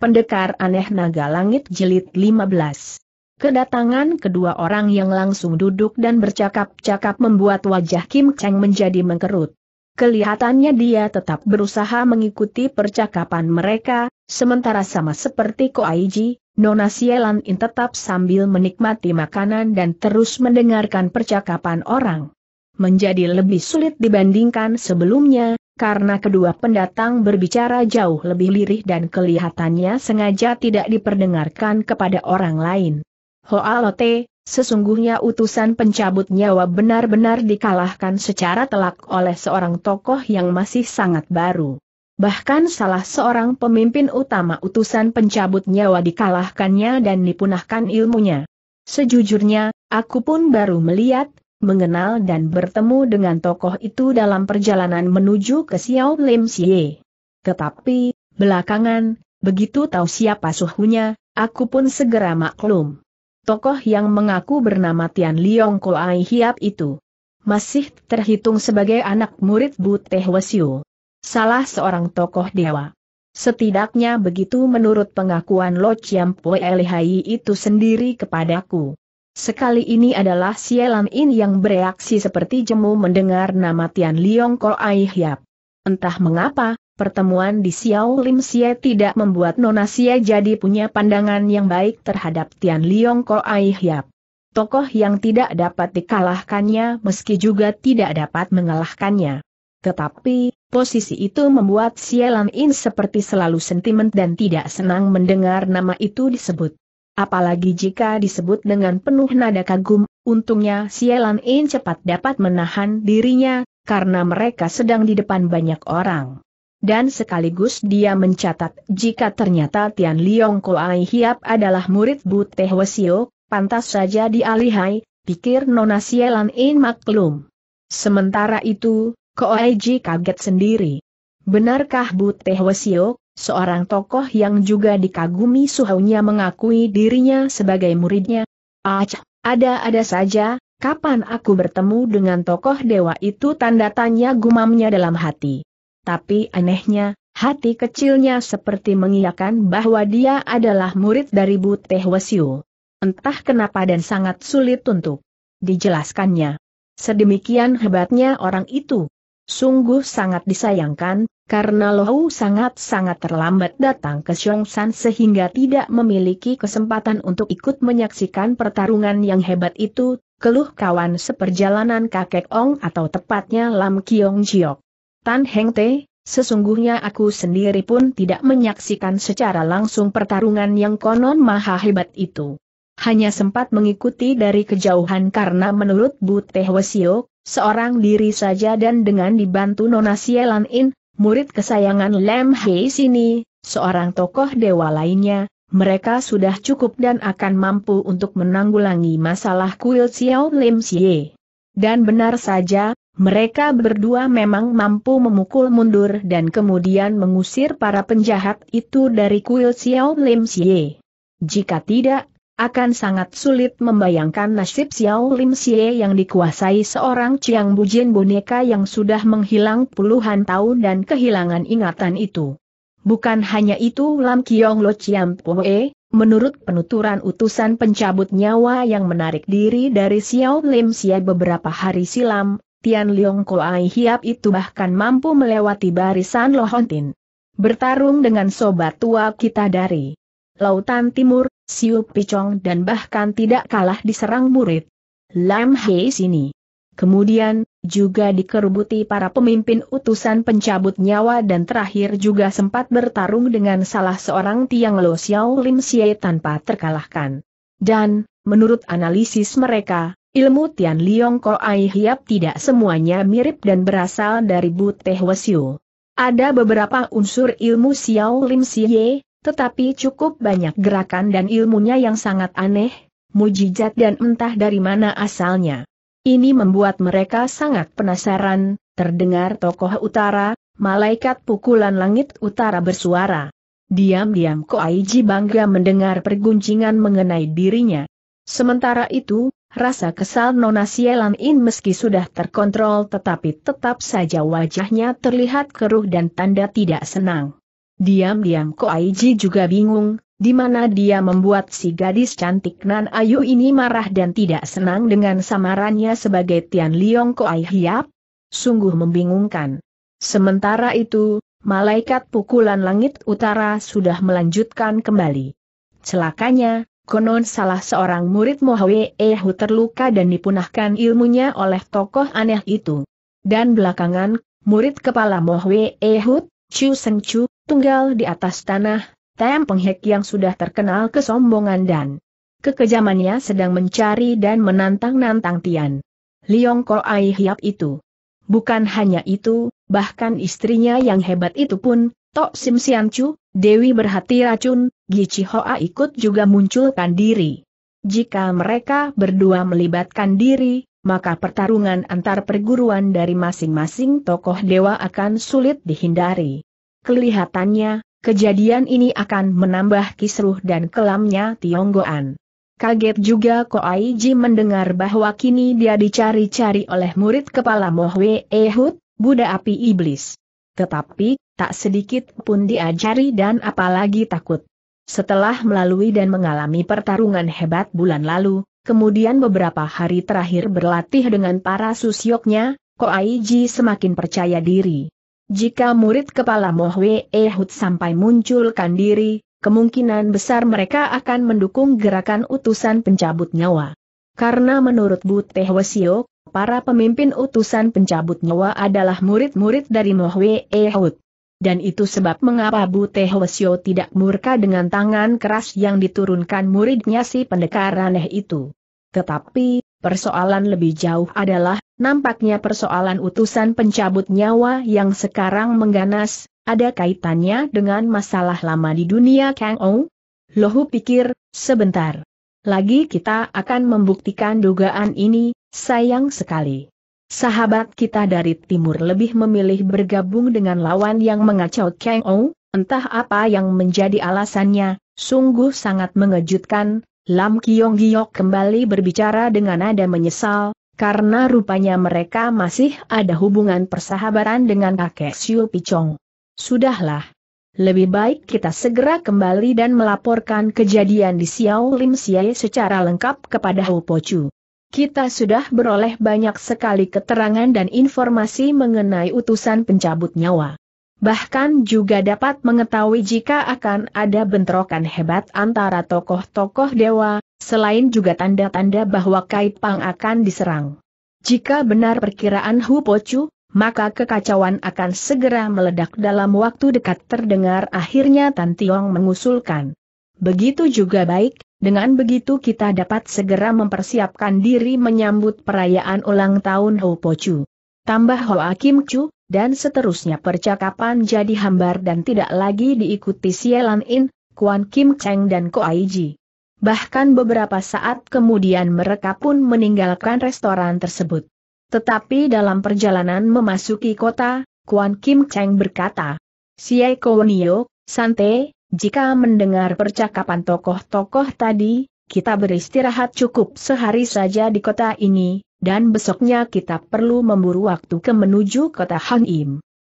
Pendekar Aneh Naga Langit jelit 15 Kedatangan kedua orang yang langsung duduk dan bercakap-cakap membuat wajah Kim Cheng menjadi mengkerut. Kelihatannya dia tetap berusaha mengikuti percakapan mereka, sementara sama seperti Ko Aiji, Nona Sielan In tetap sambil menikmati makanan dan terus mendengarkan percakapan orang. Menjadi lebih sulit dibandingkan sebelumnya, karena kedua pendatang berbicara jauh lebih lirih dan kelihatannya sengaja tidak diperdengarkan kepada orang lain. Hoalote, sesungguhnya utusan pencabut nyawa benar-benar dikalahkan secara telak oleh seorang tokoh yang masih sangat baru. Bahkan salah seorang pemimpin utama utusan pencabut nyawa dikalahkannya dan dipunahkan ilmunya. Sejujurnya, aku pun baru melihat, mengenal dan bertemu dengan tokoh itu dalam perjalanan menuju ke Xiao Lim Xie. Tetapi, belakangan, begitu tahu siapa suhunya, aku pun segera maklum. Tokoh yang mengaku bernama Tian Liong Koai Hiap itu masih terhitung sebagai anak murid Teh Wesyu. Salah seorang tokoh dewa. Setidaknya begitu menurut pengakuan Lo Chiam Pue Lihai itu sendiri kepadaku. Sekali ini adalah Sielam In yang bereaksi seperti jemu mendengar nama Tian Liong Ko Ai Hiap. Entah mengapa, pertemuan di Xiao Lim Xie tidak membuat Nona Xie jadi punya pandangan yang baik terhadap Tian Liong Ko Ai Hiap. Tokoh yang tidak dapat dikalahkannya meski juga tidak dapat mengalahkannya. Tetapi, posisi itu membuat Sielam In seperti selalu sentimen dan tidak senang mendengar nama itu disebut apalagi jika disebut dengan penuh nada kagum, untungnya Sielan In cepat dapat menahan dirinya, karena mereka sedang di depan banyak orang. Dan sekaligus dia mencatat jika ternyata Tian Liong Koai Hiap adalah murid Teh Wesio, pantas saja dialihai, pikir Nona Sielan In maklum. Sementara itu, Koai Ji kaget sendiri. Benarkah Teh Wesio seorang tokoh yang juga dikagumi suhunya mengakui dirinya sebagai muridnya. Acah, ada-ada saja, kapan aku bertemu dengan tokoh dewa itu tanda tanya gumamnya dalam hati. Tapi anehnya, hati kecilnya seperti mengiyakan bahwa dia adalah murid dari Buteh Wesiu. Entah kenapa dan sangat sulit untuk dijelaskannya. Sedemikian hebatnya orang itu. Sungguh sangat disayangkan, karena Lohu sangat-sangat terlambat datang ke Xiongshan sehingga tidak memiliki kesempatan untuk ikut menyaksikan pertarungan yang hebat itu, keluh kawan seperjalanan kakek Ong atau tepatnya Lam Kiong Jiok. Tan Heng Te, sesungguhnya aku sendiri pun tidak menyaksikan secara langsung pertarungan yang konon maha hebat itu. Hanya sempat mengikuti dari kejauhan karena menurut Bu Teh Wesio, seorang diri saja dan dengan dibantu Nona Sielan In, murid kesayangan Lem Hei sini, seorang tokoh dewa lainnya, mereka sudah cukup dan akan mampu untuk menanggulangi masalah kuil Xiao Lim Xie. Dan benar saja, mereka berdua memang mampu memukul mundur dan kemudian mengusir para penjahat itu dari kuil Xiao Lim Xie. Jika tidak, akan sangat sulit membayangkan nasib Xiao Lim Xie yang dikuasai seorang Chiang Bujin boneka yang sudah menghilang puluhan tahun dan kehilangan ingatan itu. Bukan hanya itu Lam Kiong Lo Chiam Poe, Menurut penuturan utusan pencabut nyawa yang menarik diri dari Xiao Lim Xie beberapa hari silam, Tian Leong Koai Hiap itu bahkan mampu melewati barisan Lohontin. Bertarung dengan sobat tua kita dari Lautan Timur, Siu Picong dan bahkan tidak kalah diserang murid. Lam Hei sini. Kemudian, juga dikerubuti para pemimpin utusan pencabut nyawa dan terakhir juga sempat bertarung dengan salah seorang Tiang Lo Xiao Lim Xie tanpa terkalahkan. Dan, menurut analisis mereka, ilmu Tian Liong Ko Ai Hiap tidak semuanya mirip dan berasal dari Teh Wasiu. Ada beberapa unsur ilmu Xiao Lim Xie, tetapi cukup banyak gerakan dan ilmunya yang sangat aneh, mujizat dan entah dari mana asalnya. Ini membuat mereka sangat penasaran, terdengar tokoh utara, malaikat pukulan langit utara bersuara. Diam-diam Ko Aiji bangga mendengar perguncingan mengenai dirinya. Sementara itu, Rasa kesal Nona Sielan In meski sudah terkontrol tetapi tetap saja wajahnya terlihat keruh dan tanda tidak senang. Diam-diam Ko Koaiji juga bingung, di mana dia membuat si gadis cantik Nan Ayu ini marah dan tidak senang dengan samarannya sebagai Tian Liong Koai Hiap? Sungguh membingungkan. Sementara itu, malaikat pukulan langit utara sudah melanjutkan kembali. Celakanya, konon salah seorang murid Mohwe Ehu terluka dan dipunahkan ilmunya oleh tokoh aneh itu. Dan belakangan, murid kepala Mohwe Ehu, Chu Seng Chu, Tunggal di atas tanah, Tem Penghek yang sudah terkenal kesombongan dan kekejamannya sedang mencari dan menantang-nantang Tian. Liong Ko Ai Hiap itu. Bukan hanya itu, bahkan istrinya yang hebat itu pun, Tok Sim Sian Chu, Dewi berhati racun, Gici Hoa ikut juga munculkan diri. Jika mereka berdua melibatkan diri, maka pertarungan antar perguruan dari masing-masing tokoh dewa akan sulit dihindari. Kelihatannya, kejadian ini akan menambah kisruh dan kelamnya Tionggoan. Kaget juga Ko Ji mendengar bahwa kini dia dicari-cari oleh murid kepala Mohwe Ehud, Buddha Api Iblis. Tetapi, tak sedikit pun diajari dan apalagi takut. Setelah melalui dan mengalami pertarungan hebat bulan lalu, kemudian beberapa hari terakhir berlatih dengan para susyoknya, Koaiji semakin percaya diri. Jika murid kepala Mohwe Ehud sampai munculkan diri, kemungkinan besar mereka akan mendukung gerakan utusan pencabut nyawa. Karena menurut Teh Wesio, para pemimpin utusan pencabut nyawa adalah murid-murid dari Mohwe Ehud. Dan itu sebab mengapa Bu Teh Wesio tidak murka dengan tangan keras yang diturunkan muridnya si pendekar aneh itu. Tetapi, Persoalan lebih jauh adalah, nampaknya persoalan utusan pencabut nyawa yang sekarang mengganas, ada kaitannya dengan masalah lama di dunia Kang Ou? Lohu pikir, sebentar. Lagi kita akan membuktikan dugaan ini, sayang sekali. Sahabat kita dari timur lebih memilih bergabung dengan lawan yang mengacau Kang Ou, entah apa yang menjadi alasannya, sungguh sangat mengejutkan, Lam Kiong Giok kembali berbicara dengan nada menyesal, karena rupanya mereka masih ada hubungan persahabatan dengan kakek Siu Picong. Sudahlah. Lebih baik kita segera kembali dan melaporkan kejadian di Xiao Lim Xie secara lengkap kepada Hu Po Chu. Kita sudah beroleh banyak sekali keterangan dan informasi mengenai utusan pencabut nyawa bahkan juga dapat mengetahui jika akan ada bentrokan hebat antara tokoh-tokoh dewa, selain juga tanda-tanda bahwa Kaipang akan diserang. Jika benar perkiraan Hu Pochu, maka kekacauan akan segera meledak dalam waktu dekat terdengar akhirnya Tan Tiong mengusulkan. Begitu juga baik, dengan begitu kita dapat segera mempersiapkan diri menyambut perayaan ulang tahun Hu Pochu. Tambah Hoa Kim Chu, dan seterusnya percakapan jadi hambar dan tidak lagi diikuti Sielan In, Kuan Kim Cheng dan Ko Aiji. Bahkan beberapa saat kemudian mereka pun meninggalkan restoran tersebut. Tetapi dalam perjalanan memasuki kota, Kuan Kim Cheng berkata, Siai Nio, Sante, jika mendengar percakapan tokoh-tokoh tadi, kita beristirahat cukup sehari saja di kota ini, dan besoknya kita perlu memburu waktu ke menuju kota Han Im.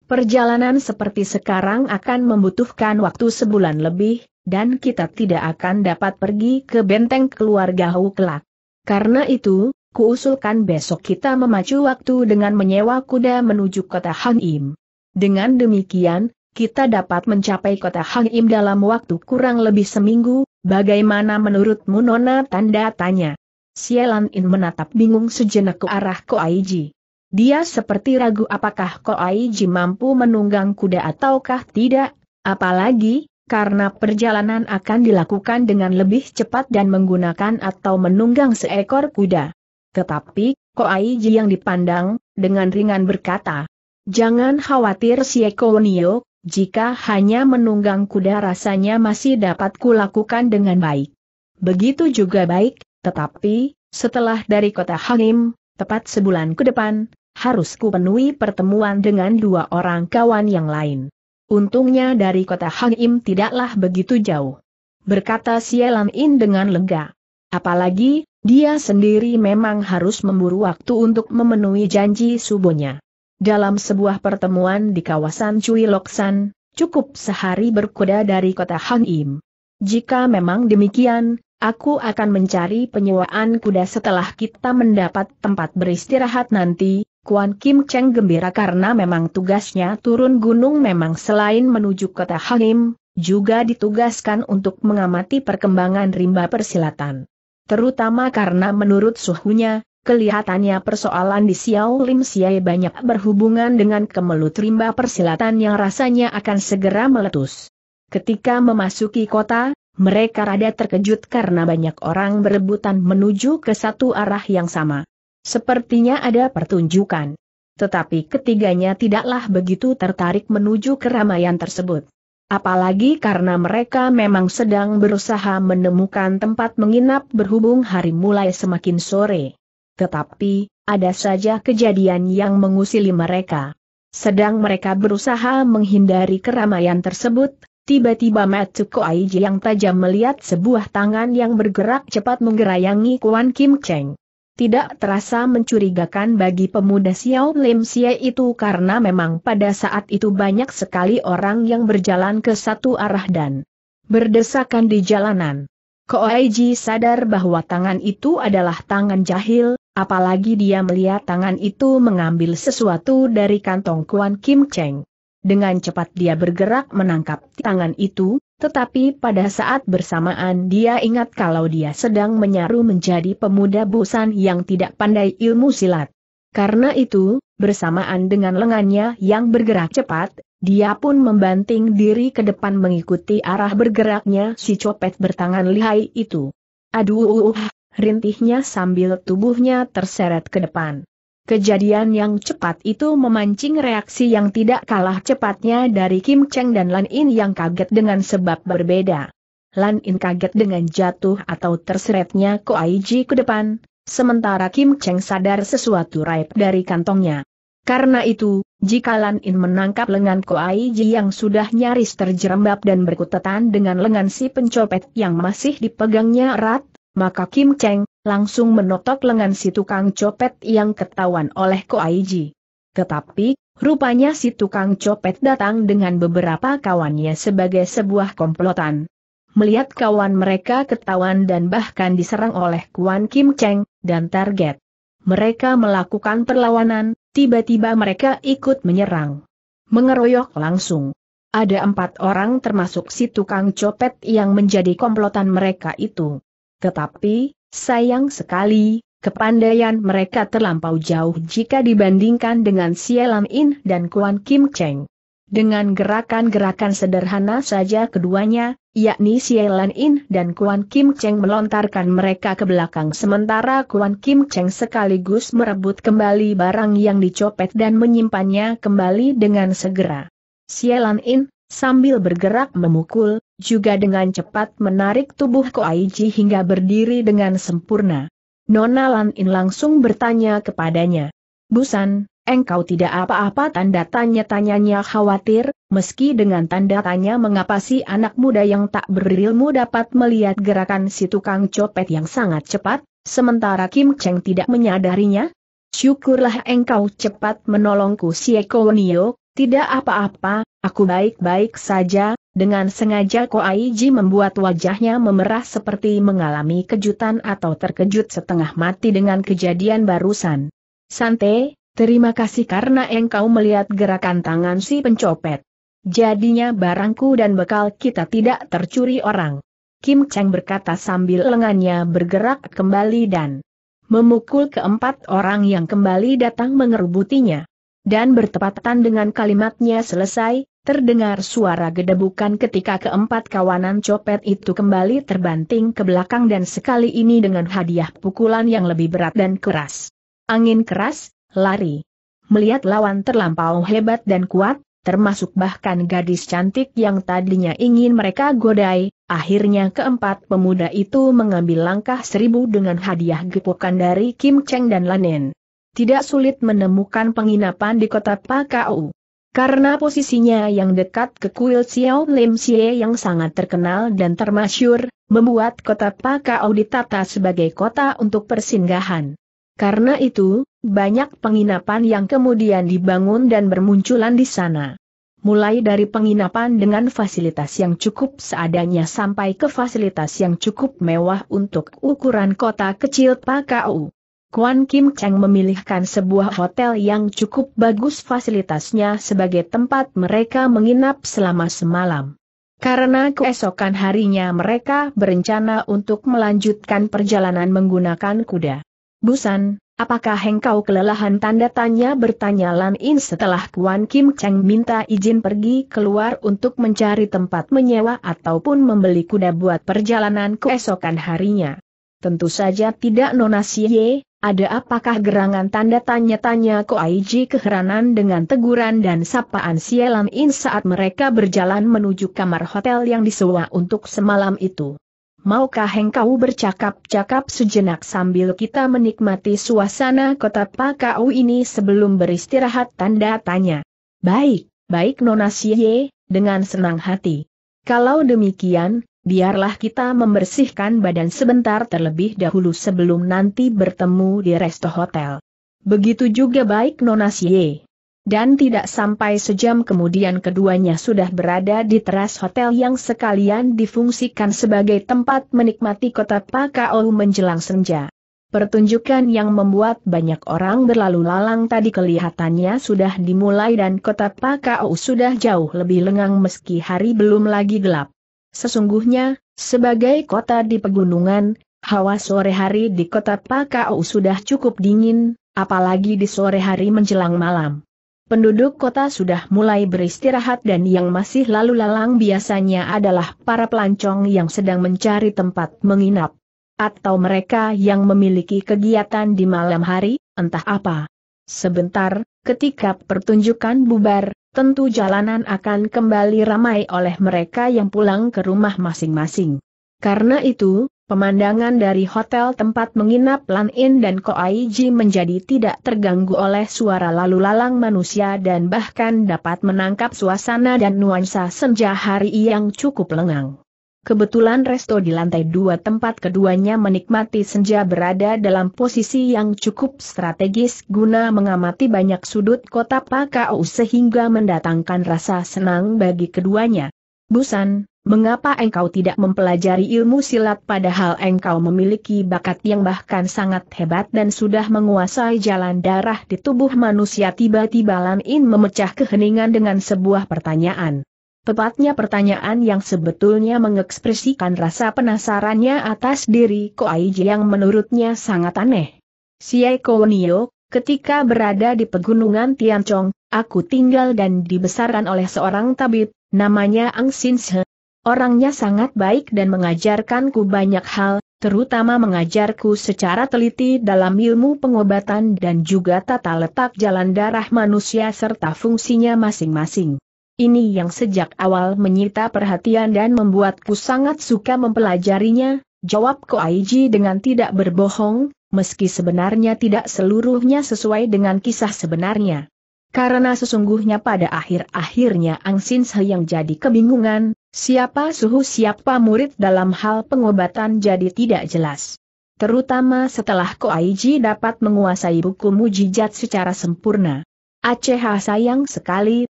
Perjalanan seperti sekarang akan membutuhkan waktu sebulan lebih, dan kita tidak akan dapat pergi ke benteng keluarga Hu kelak. Karena itu, kuusulkan besok kita memacu waktu dengan menyewa kuda menuju kota Han Im. Dengan demikian, kita dapat mencapai kota Hang Im dalam waktu kurang lebih seminggu, bagaimana menurutmu Nona? Tanda tanya. Sielan In menatap bingung sejenak ke arah Koaiji. Dia seperti ragu apakah Koaiji mampu menunggang kuda ataukah tidak, apalagi, karena perjalanan akan dilakukan dengan lebih cepat dan menggunakan atau menunggang seekor kuda. Tetapi, Koaiji yang dipandang, dengan ringan berkata, Jangan khawatir Eko Nio, jika hanya menunggang kuda rasanya masih dapat kulakukan dengan baik. Begitu juga baik, tetapi, setelah dari kota Hangim, tepat sebulan ke depan, harus kupenuhi pertemuan dengan dua orang kawan yang lain. Untungnya dari kota Hangim tidaklah begitu jauh. Berkata Sialan In dengan lega. Apalagi, dia sendiri memang harus memburu waktu untuk memenuhi janji subuhnya. Dalam sebuah pertemuan di kawasan Cui Loksan, cukup sehari berkuda dari kota Hangim. Jika memang demikian, Aku akan mencari penyewaan kuda setelah kita mendapat tempat beristirahat nanti. Kuan Kim Cheng gembira karena memang tugasnya turun gunung memang selain menuju kota Hanim, juga ditugaskan untuk mengamati perkembangan rimba persilatan. Terutama karena menurut suhunya, kelihatannya persoalan di Xiao Lim Siai banyak berhubungan dengan kemelut rimba persilatan yang rasanya akan segera meletus. Ketika memasuki kota, mereka rada terkejut karena banyak orang berebutan menuju ke satu arah yang sama. Sepertinya ada pertunjukan. Tetapi ketiganya tidaklah begitu tertarik menuju keramaian tersebut. Apalagi karena mereka memang sedang berusaha menemukan tempat menginap berhubung hari mulai semakin sore. Tetapi, ada saja kejadian yang mengusili mereka. Sedang mereka berusaha menghindari keramaian tersebut, Tiba-tiba Matsuko Aiji yang tajam melihat sebuah tangan yang bergerak cepat menggerayangi Kuan Kim Cheng. Tidak terasa mencurigakan bagi pemuda Xiao Lim Xie itu karena memang pada saat itu banyak sekali orang yang berjalan ke satu arah dan berdesakan di jalanan. Koaiji sadar bahwa tangan itu adalah tangan jahil, apalagi dia melihat tangan itu mengambil sesuatu dari kantong Kuan Kim Cheng. Dengan cepat dia bergerak menangkap tangan itu, tetapi pada saat bersamaan dia ingat kalau dia sedang menyaru menjadi pemuda busan yang tidak pandai ilmu silat. Karena itu, bersamaan dengan lengannya yang bergerak cepat, dia pun membanting diri ke depan mengikuti arah bergeraknya si copet bertangan lihai itu. Aduh, rintihnya sambil tubuhnya terseret ke depan. Kejadian yang cepat itu memancing reaksi yang tidak kalah cepatnya dari Kim Cheng dan Lan In yang kaget dengan sebab berbeda. Lan In kaget dengan jatuh atau terseretnya Ko Koaiji ke depan, sementara Kim Cheng sadar sesuatu raib dari kantongnya. Karena itu, jika Lan In menangkap lengan Ko Koaiji yang sudah nyaris terjerembab dan berkutatan dengan lengan si pencopet yang masih dipegangnya erat, maka Kim Cheng langsung menotok lengan si tukang copet yang ketahuan oleh Ko Aiji. Tetapi, rupanya si tukang copet datang dengan beberapa kawannya sebagai sebuah komplotan. Melihat kawan mereka ketahuan dan bahkan diserang oleh Kuan Kim Cheng, dan target. Mereka melakukan perlawanan, tiba-tiba mereka ikut menyerang. Mengeroyok langsung. Ada empat orang termasuk si tukang copet yang menjadi komplotan mereka itu. Tetapi, sayang sekali, kepandaian mereka terlampau jauh jika dibandingkan dengan Sielam In dan Kuan Kim Cheng. Dengan gerakan-gerakan sederhana saja keduanya, yakni Sialan In dan Kuan Kim Cheng melontarkan mereka ke belakang sementara Kuan Kim Cheng sekaligus merebut kembali barang yang dicopet dan menyimpannya kembali dengan segera. Sialan In, sambil bergerak memukul, juga dengan cepat menarik tubuh Koaiji hingga berdiri dengan sempurna. Nona Lan In langsung bertanya kepadanya. Busan, engkau tidak apa-apa tanda tanya-tanyanya khawatir, meski dengan tanda tanya mengapa si anak muda yang tak berilmu dapat melihat gerakan si tukang copet yang sangat cepat, sementara Kim Cheng tidak menyadarinya? Syukurlah engkau cepat menolongku si Eko Nio, tidak apa-apa, aku baik-baik saja, dengan sengaja Koaiji membuat wajahnya memerah seperti mengalami kejutan atau terkejut setengah mati dengan kejadian barusan. Sante, terima kasih karena engkau melihat gerakan tangan si pencopet. Jadinya barangku dan bekal kita tidak tercuri orang. Kim Cheng berkata sambil lengannya bergerak kembali dan memukul keempat orang yang kembali datang mengerubutinya. Dan bertepatan dengan kalimatnya selesai, Terdengar suara gedebukan ketika keempat kawanan copet itu kembali terbanting ke belakang dan sekali ini dengan hadiah pukulan yang lebih berat dan keras. Angin keras, lari. Melihat lawan terlampau hebat dan kuat, termasuk bahkan gadis cantik yang tadinya ingin mereka godai, akhirnya keempat pemuda itu mengambil langkah seribu dengan hadiah gepukan dari Kim Cheng dan Lanen. Tidak sulit menemukan penginapan di kota Pakau. Karena posisinya yang dekat ke kuil Xiao Lim Xie yang sangat terkenal dan termasyur, membuat kota Pakau ditata sebagai kota untuk persinggahan. Karena itu, banyak penginapan yang kemudian dibangun dan bermunculan di sana. Mulai dari penginapan dengan fasilitas yang cukup seadanya sampai ke fasilitas yang cukup mewah untuk ukuran kota kecil Pakau. Kuan Kim Cheng memilihkan sebuah hotel yang cukup bagus fasilitasnya sebagai tempat mereka menginap selama semalam. Karena keesokan harinya mereka berencana untuk melanjutkan perjalanan menggunakan kuda. Busan, Apakah hengkau kelelahan tanda tanya bertanya Lan In setelah Kuan Kim Cheng minta izin pergi keluar untuk mencari tempat menyewa ataupun membeli kuda buat perjalanan keesokan harinya. Tentu saja tidak Nona Xie, ada apakah gerangan tanda tanya-tanya ko Aiji keheranan dengan teguran dan sapaan sialan In saat mereka berjalan menuju kamar hotel yang disewa untuk semalam itu? Maukah engkau bercakap-cakap sejenak sambil kita menikmati suasana kota Pakau ini sebelum beristirahat tanda tanya? Baik, baik Nona Xie, dengan senang hati. Kalau demikian, biarlah kita membersihkan badan sebentar terlebih dahulu sebelum nanti bertemu di resto hotel. Begitu juga baik Nona Sye. Dan tidak sampai sejam kemudian keduanya sudah berada di teras hotel yang sekalian difungsikan sebagai tempat menikmati kota Pakau menjelang senja. Pertunjukan yang membuat banyak orang berlalu lalang tadi kelihatannya sudah dimulai dan kota Pakau sudah jauh lebih lengang meski hari belum lagi gelap. Sesungguhnya, sebagai kota di pegunungan, hawa sore hari di kota Pakau sudah cukup dingin, apalagi di sore hari menjelang malam. Penduduk kota sudah mulai beristirahat dan yang masih lalu lalang biasanya adalah para pelancong yang sedang mencari tempat menginap. Atau mereka yang memiliki kegiatan di malam hari, entah apa. Sebentar, ketika pertunjukan bubar, tentu jalanan akan kembali ramai oleh mereka yang pulang ke rumah masing-masing. Karena itu, pemandangan dari hotel tempat menginap Lan In dan Koaiji menjadi tidak terganggu oleh suara lalu-lalang manusia dan bahkan dapat menangkap suasana dan nuansa senja hari yang cukup lengang. Kebetulan resto di lantai dua tempat keduanya menikmati senja berada dalam posisi yang cukup strategis guna mengamati banyak sudut kota Pakau sehingga mendatangkan rasa senang bagi keduanya. Busan, mengapa engkau tidak mempelajari ilmu silat padahal engkau memiliki bakat yang bahkan sangat hebat dan sudah menguasai jalan darah di tubuh manusia tiba-tiba Lan In memecah keheningan dengan sebuah pertanyaan. Tepatnya pertanyaan yang sebetulnya mengekspresikan rasa penasarannya atas diri Ko Aiji yang menurutnya sangat aneh. Siai Nio, ketika berada di pegunungan Tianchong, aku tinggal dan dibesarkan oleh seorang tabib, namanya Ang Sinshe. Orangnya sangat baik dan mengajarkanku banyak hal, terutama mengajarku secara teliti dalam ilmu pengobatan dan juga tata letak jalan darah manusia serta fungsinya masing-masing ini yang sejak awal menyita perhatian dan membuatku sangat suka mempelajarinya, jawab Ko Koaiji dengan tidak berbohong, meski sebenarnya tidak seluruhnya sesuai dengan kisah sebenarnya. Karena sesungguhnya pada akhir-akhirnya Ang Sin yang jadi kebingungan, siapa suhu siapa murid dalam hal pengobatan jadi tidak jelas. Terutama setelah Ko Koaiji dapat menguasai buku Mujijat secara sempurna. Aceh sayang sekali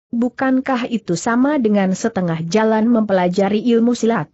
bukankah itu sama dengan setengah jalan mempelajari ilmu silat?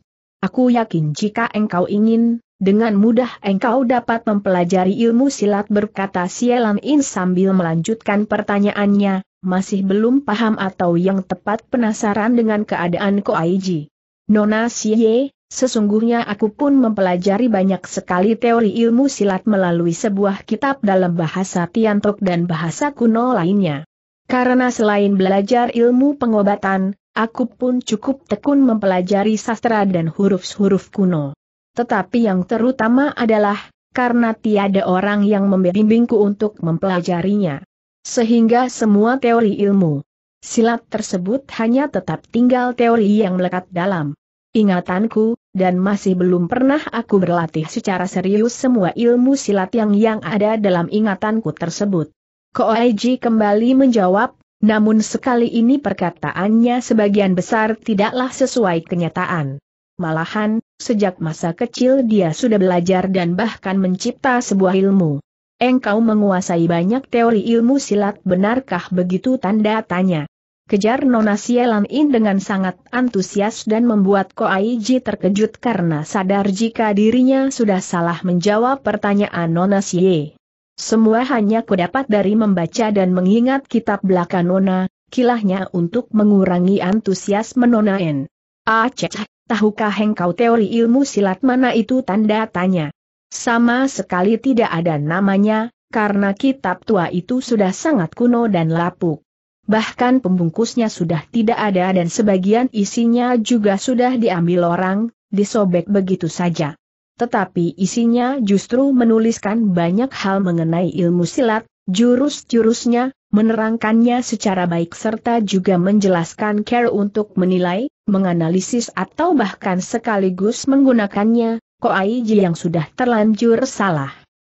Aku yakin jika engkau ingin, dengan mudah engkau dapat mempelajari ilmu silat berkata Sielan In sambil melanjutkan pertanyaannya, masih belum paham atau yang tepat penasaran dengan keadaan Aiji. Nona Xie, sesungguhnya aku pun mempelajari banyak sekali teori ilmu silat melalui sebuah kitab dalam bahasa Tiantok dan bahasa kuno lainnya. Karena selain belajar ilmu pengobatan, aku pun cukup tekun mempelajari sastra dan huruf-huruf kuno. Tetapi yang terutama adalah, karena tiada orang yang membimbingku untuk mempelajarinya. Sehingga semua teori ilmu silat tersebut hanya tetap tinggal teori yang melekat dalam ingatanku, dan masih belum pernah aku berlatih secara serius semua ilmu silat yang yang ada dalam ingatanku tersebut. Koeji kembali menjawab, namun sekali ini perkataannya sebagian besar tidaklah sesuai kenyataan. Malahan, sejak masa kecil dia sudah belajar dan bahkan mencipta sebuah ilmu. Engkau menguasai banyak teori ilmu silat benarkah begitu tanda tanya. Kejar Nona Sielan In dengan sangat antusias dan membuat Ko Koaiji terkejut karena sadar jika dirinya sudah salah menjawab pertanyaan Nona Sie. Semua hanya kudapat dari membaca dan mengingat kitab belaka Nona, kilahnya untuk mengurangi antusias menonain. Aceh, ah, tahukah engkau teori ilmu silat mana itu tanda tanya? Sama sekali tidak ada namanya, karena kitab tua itu sudah sangat kuno dan lapuk. Bahkan pembungkusnya sudah tidak ada dan sebagian isinya juga sudah diambil orang, disobek begitu saja tetapi isinya justru menuliskan banyak hal mengenai ilmu silat, jurus-jurusnya, menerangkannya secara baik serta juga menjelaskan care untuk menilai, menganalisis atau bahkan sekaligus menggunakannya, Koaiji yang sudah terlanjur salah.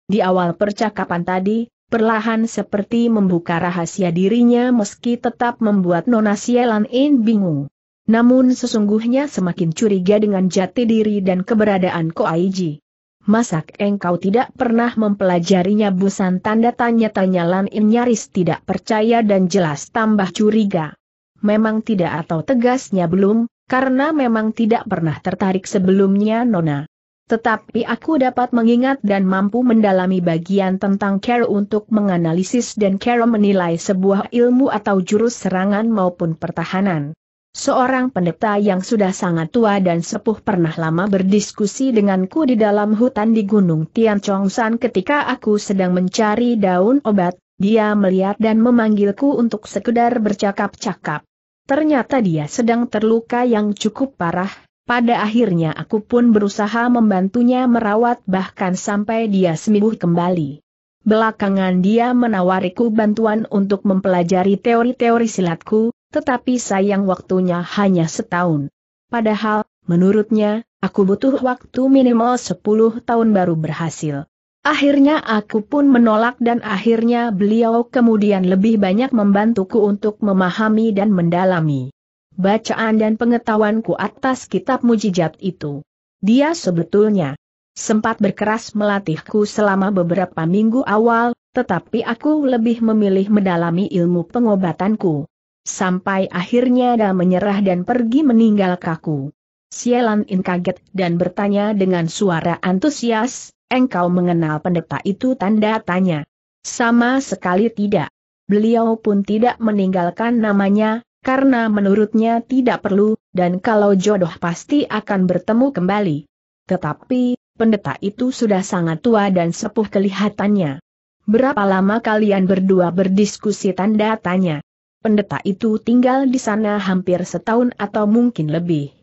Di awal percakapan tadi, perlahan seperti membuka rahasia dirinya meski tetap membuat Nona Sielan In bingung. Namun sesungguhnya semakin curiga dengan jati diri dan keberadaan Ko Aiji. Masak engkau tidak pernah mempelajarinya busan tanda tanya-tanya Lan In nyaris tidak percaya dan jelas tambah curiga. Memang tidak atau tegasnya belum, karena memang tidak pernah tertarik sebelumnya Nona. Tetapi aku dapat mengingat dan mampu mendalami bagian tentang Care untuk menganalisis dan Care menilai sebuah ilmu atau jurus serangan maupun pertahanan. Seorang pendeta yang sudah sangat tua dan sepuh pernah lama berdiskusi denganku di dalam hutan di Gunung Tian Chongsan ketika aku sedang mencari daun obat, dia melihat dan memanggilku untuk sekedar bercakap-cakap. Ternyata dia sedang terluka yang cukup parah, pada akhirnya aku pun berusaha membantunya merawat bahkan sampai dia sembuh kembali. Belakangan dia menawariku bantuan untuk mempelajari teori-teori silatku, tetapi sayang waktunya hanya setahun. Padahal, menurutnya, aku butuh waktu minimal 10 tahun baru berhasil. Akhirnya aku pun menolak dan akhirnya beliau kemudian lebih banyak membantuku untuk memahami dan mendalami bacaan dan pengetahuanku atas kitab mujizat itu. Dia sebetulnya sempat berkeras melatihku selama beberapa minggu awal, tetapi aku lebih memilih mendalami ilmu pengobatanku sampai akhirnya dia menyerah dan pergi meninggal kaku. Sielan In kaget dan bertanya dengan suara antusias, engkau mengenal pendeta itu tanda tanya. Sama sekali tidak. Beliau pun tidak meninggalkan namanya, karena menurutnya tidak perlu, dan kalau jodoh pasti akan bertemu kembali. Tetapi, pendeta itu sudah sangat tua dan sepuh kelihatannya. Berapa lama kalian berdua berdiskusi tanda tanya? pendeta itu tinggal di sana hampir setahun atau mungkin lebih.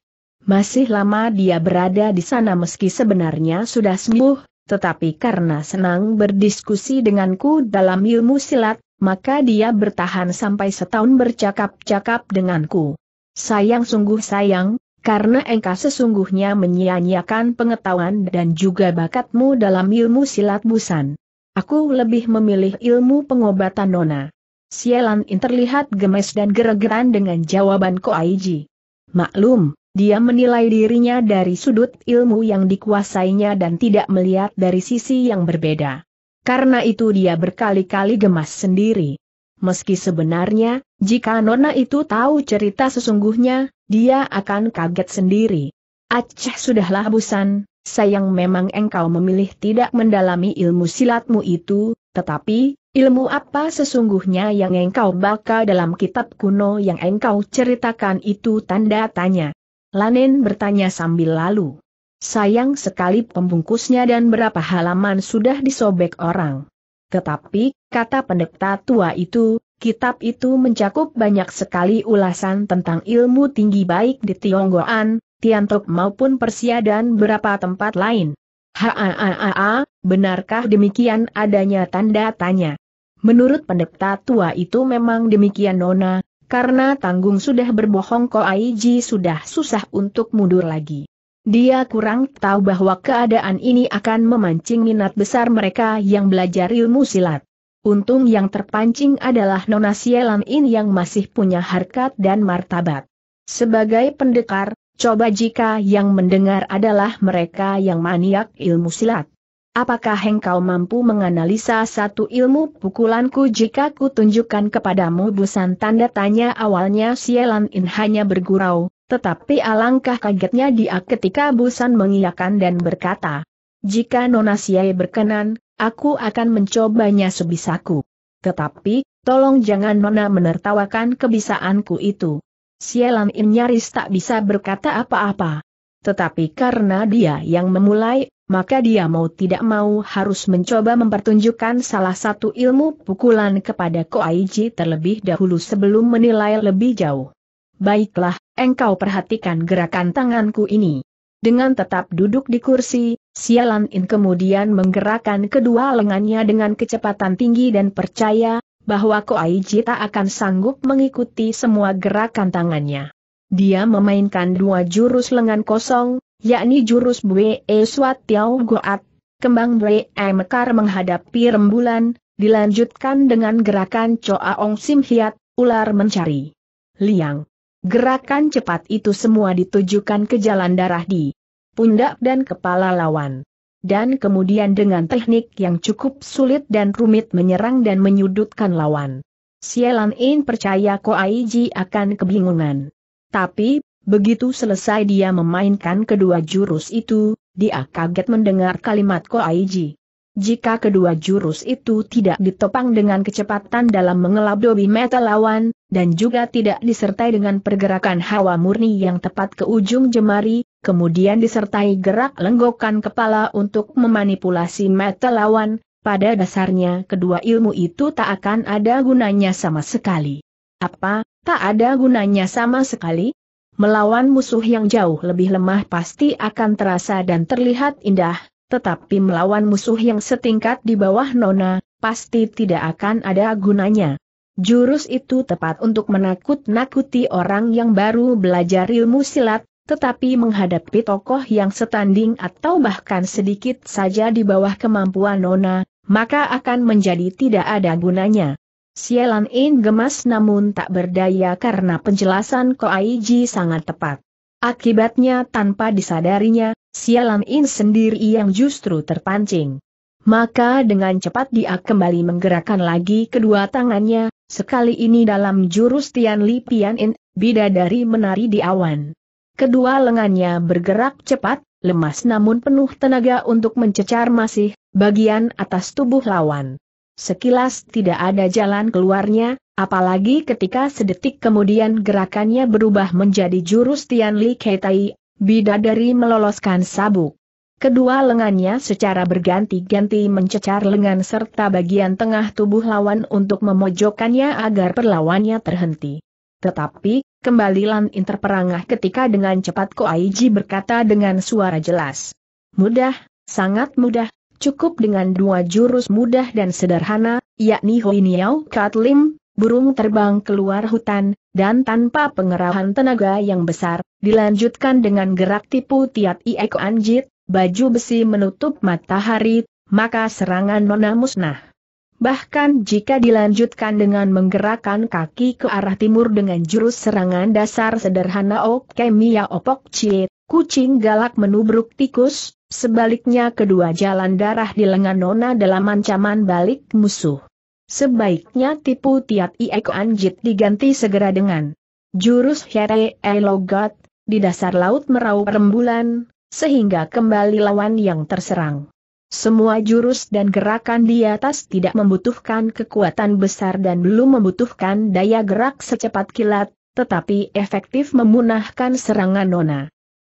Masih lama dia berada di sana meski sebenarnya sudah sembuh, tetapi karena senang berdiskusi denganku dalam ilmu silat, maka dia bertahan sampai setahun bercakap-cakap denganku. Sayang sungguh sayang, karena engkau sesungguhnya menyia-nyiakan pengetahuan dan juga bakatmu dalam ilmu silat busan. Aku lebih memilih ilmu pengobatan nona. Sielan In terlihat gemes dan geregeran dengan jawaban Ko Aiji. Maklum, dia menilai dirinya dari sudut ilmu yang dikuasainya dan tidak melihat dari sisi yang berbeda. Karena itu dia berkali-kali gemas sendiri. Meski sebenarnya, jika Nona itu tahu cerita sesungguhnya, dia akan kaget sendiri. Acah sudahlah busan, sayang memang engkau memilih tidak mendalami ilmu silatmu itu, tetapi, Ilmu apa sesungguhnya yang engkau baca dalam kitab kuno yang engkau ceritakan itu tanda tanya. Lanen bertanya sambil lalu. Sayang sekali pembungkusnya dan berapa halaman sudah disobek orang. Tetapi, kata pendeta tua itu, kitab itu mencakup banyak sekali ulasan tentang ilmu tinggi baik di Tionggoan, Tiantok maupun Persia dan berapa tempat lain. Haa, benarkah demikian adanya tanda tanya? Menurut pendeta tua itu memang demikian Nona, karena tanggung sudah berbohong Ko Aiji sudah susah untuk mundur lagi. Dia kurang tahu bahwa keadaan ini akan memancing minat besar mereka yang belajar ilmu silat. Untung yang terpancing adalah Nona Sielan In yang masih punya harkat dan martabat. Sebagai pendekar, coba jika yang mendengar adalah mereka yang maniak ilmu silat. Apakah engkau mampu menganalisa satu ilmu pukulanku jika ku tunjukkan kepadamu busan tanda tanya awalnya Sielan In hanya bergurau, tetapi alangkah kagetnya dia ketika busan mengiyakan dan berkata, jika Nona Siai berkenan, aku akan mencobanya sebisaku. Tetapi, tolong jangan Nona menertawakan kebisaanku itu. Sielan In nyaris tak bisa berkata apa-apa. Tetapi karena dia yang memulai, maka dia mau tidak mau harus mencoba mempertunjukkan salah satu ilmu pukulan kepada Ko Koaiji terlebih dahulu sebelum menilai lebih jauh. Baiklah, engkau perhatikan gerakan tanganku ini. Dengan tetap duduk di kursi, Sialan In kemudian menggerakkan kedua lengannya dengan kecepatan tinggi dan percaya, bahwa Ko Koaiji tak akan sanggup mengikuti semua gerakan tangannya. Dia memainkan dua jurus lengan kosong, yakni jurus Bwe Swat Tiao Goat, kembang Bwe e Mekar menghadapi rembulan, dilanjutkan dengan gerakan Choa Ong Sim Hiat, ular mencari. Liang. Gerakan cepat itu semua ditujukan ke jalan darah di pundak dan kepala lawan. Dan kemudian dengan teknik yang cukup sulit dan rumit menyerang dan menyudutkan lawan. Sielan In percaya aiji akan kebingungan. Tapi, Begitu selesai dia memainkan kedua jurus itu, dia kaget mendengar kalimat Ko Aiji. Jika kedua jurus itu tidak ditopang dengan kecepatan dalam mengelap dobi lawan, dan juga tidak disertai dengan pergerakan hawa murni yang tepat ke ujung jemari, kemudian disertai gerak lenggokan kepala untuk memanipulasi metalawan, lawan, pada dasarnya kedua ilmu itu tak akan ada gunanya sama sekali. Apa, tak ada gunanya sama sekali? melawan musuh yang jauh lebih lemah pasti akan terasa dan terlihat indah, tetapi melawan musuh yang setingkat di bawah Nona, pasti tidak akan ada gunanya. Jurus itu tepat untuk menakut-nakuti orang yang baru belajar ilmu silat, tetapi menghadapi tokoh yang setanding atau bahkan sedikit saja di bawah kemampuan Nona, maka akan menjadi tidak ada gunanya. Sialan In gemas namun tak berdaya karena penjelasan Ko Koaiji sangat tepat. Akibatnya tanpa disadarinya, Sialan In sendiri yang justru terpancing. Maka dengan cepat dia kembali menggerakkan lagi kedua tangannya, sekali ini dalam jurus Tian Li Pian In, bidadari menari di awan. Kedua lengannya bergerak cepat, lemas namun penuh tenaga untuk mencecar masih bagian atas tubuh lawan. Sekilas tidak ada jalan keluarnya, apalagi ketika sedetik kemudian gerakannya berubah menjadi jurus Tian Li Ketai, bidadari meloloskan sabuk. Kedua lengannya secara berganti-ganti mencecar lengan serta bagian tengah tubuh lawan untuk memojokkannya agar perlawannya terhenti. Tetapi, kembali Lan interperangah ketika dengan cepat Ko Aiji berkata dengan suara jelas. Mudah, sangat mudah, Cukup dengan dua jurus mudah dan sederhana, yakni Kat Katlim, burung terbang keluar hutan, dan tanpa pengerahan tenaga yang besar, dilanjutkan dengan gerak tipu tiat Ieko Anjit, baju besi menutup matahari, maka serangan nona musnah. Bahkan jika dilanjutkan dengan menggerakkan kaki ke arah timur dengan jurus serangan dasar sederhana Ok Kemia Opok Chie, Kucing galak menubruk tikus, sebaliknya kedua jalan darah di lengan Nona dalam ancaman balik musuh. Sebaiknya tipu tiat Ieko Anjit diganti segera dengan jurus Here Elogat, di dasar laut merau rembulan, sehingga kembali lawan yang terserang. Semua jurus dan gerakan di atas tidak membutuhkan kekuatan besar dan belum membutuhkan daya gerak secepat kilat, tetapi efektif memunahkan serangan Nona.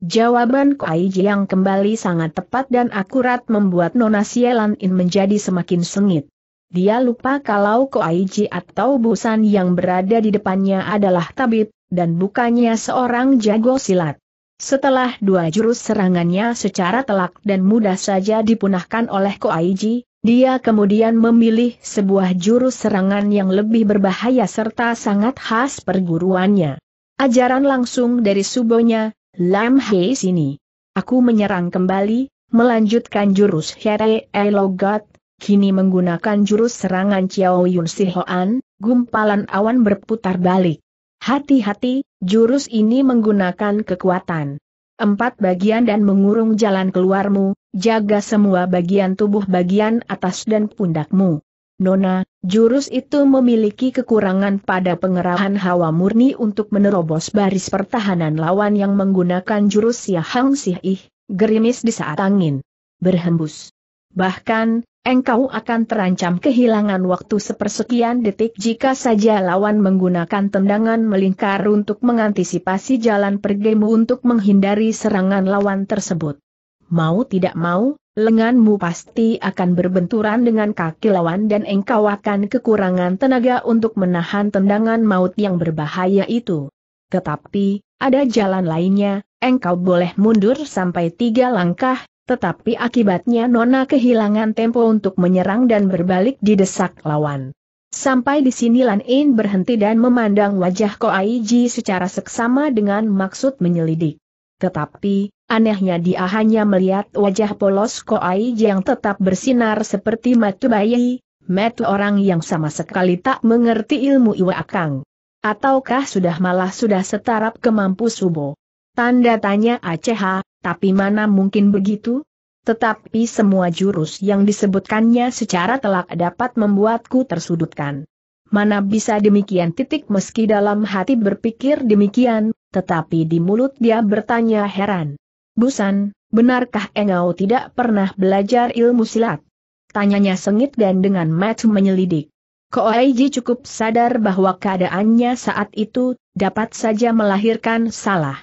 Jawaban Kuai yang kembali sangat tepat dan akurat membuat Nona Sielan In menjadi semakin sengit. Dia lupa kalau Kuai atau Busan yang berada di depannya adalah tabib, dan bukannya seorang jago silat. Setelah dua jurus serangannya secara telak dan mudah saja dipunahkan oleh Koaiji, dia kemudian memilih sebuah jurus serangan yang lebih berbahaya serta sangat khas perguruannya. Ajaran langsung dari subonya, Lam Hei sini. Aku menyerang kembali, melanjutkan jurus Here Elogat, kini menggunakan jurus serangan Chiao Yun Si Hoan, gumpalan awan berputar balik. Hati-hati, jurus ini menggunakan kekuatan empat bagian dan mengurung jalan keluarmu, jaga semua bagian tubuh bagian atas dan pundakmu. Nona, jurus itu memiliki kekurangan pada pengerahan hawa murni untuk menerobos baris pertahanan lawan yang menggunakan jurus Siahang Sihih, gerimis di saat angin. Berhembus. Bahkan, engkau akan terancam kehilangan waktu sepersekian detik jika saja lawan menggunakan tendangan melingkar untuk mengantisipasi jalan pergemu untuk menghindari serangan lawan tersebut. Mau tidak mau, lenganmu pasti akan berbenturan dengan kaki lawan dan engkau akan kekurangan tenaga untuk menahan tendangan maut yang berbahaya itu. Tetapi, ada jalan lainnya, engkau boleh mundur sampai tiga langkah, tetapi akibatnya Nona kehilangan tempo untuk menyerang dan berbalik di desak lawan. Sampai di sini Lan In berhenti dan memandang wajah Ko Aiji secara seksama dengan maksud menyelidik. Tetapi, Anehnya dia hanya melihat wajah polos Koai yang tetap bersinar seperti matu bayi, matu orang yang sama sekali tak mengerti ilmu Iwakang. Ataukah sudah malah sudah setarap kemampu subo? Tanda tanya Aceh, tapi mana mungkin begitu? Tetapi semua jurus yang disebutkannya secara telak dapat membuatku tersudutkan. Mana bisa demikian titik meski dalam hati berpikir demikian, tetapi di mulut dia bertanya heran. Busan, benarkah engkau tidak pernah belajar ilmu silat? Tanyanya sengit dan dengan mata menyelidik. Koaiji cukup sadar bahwa keadaannya saat itu dapat saja melahirkan salah.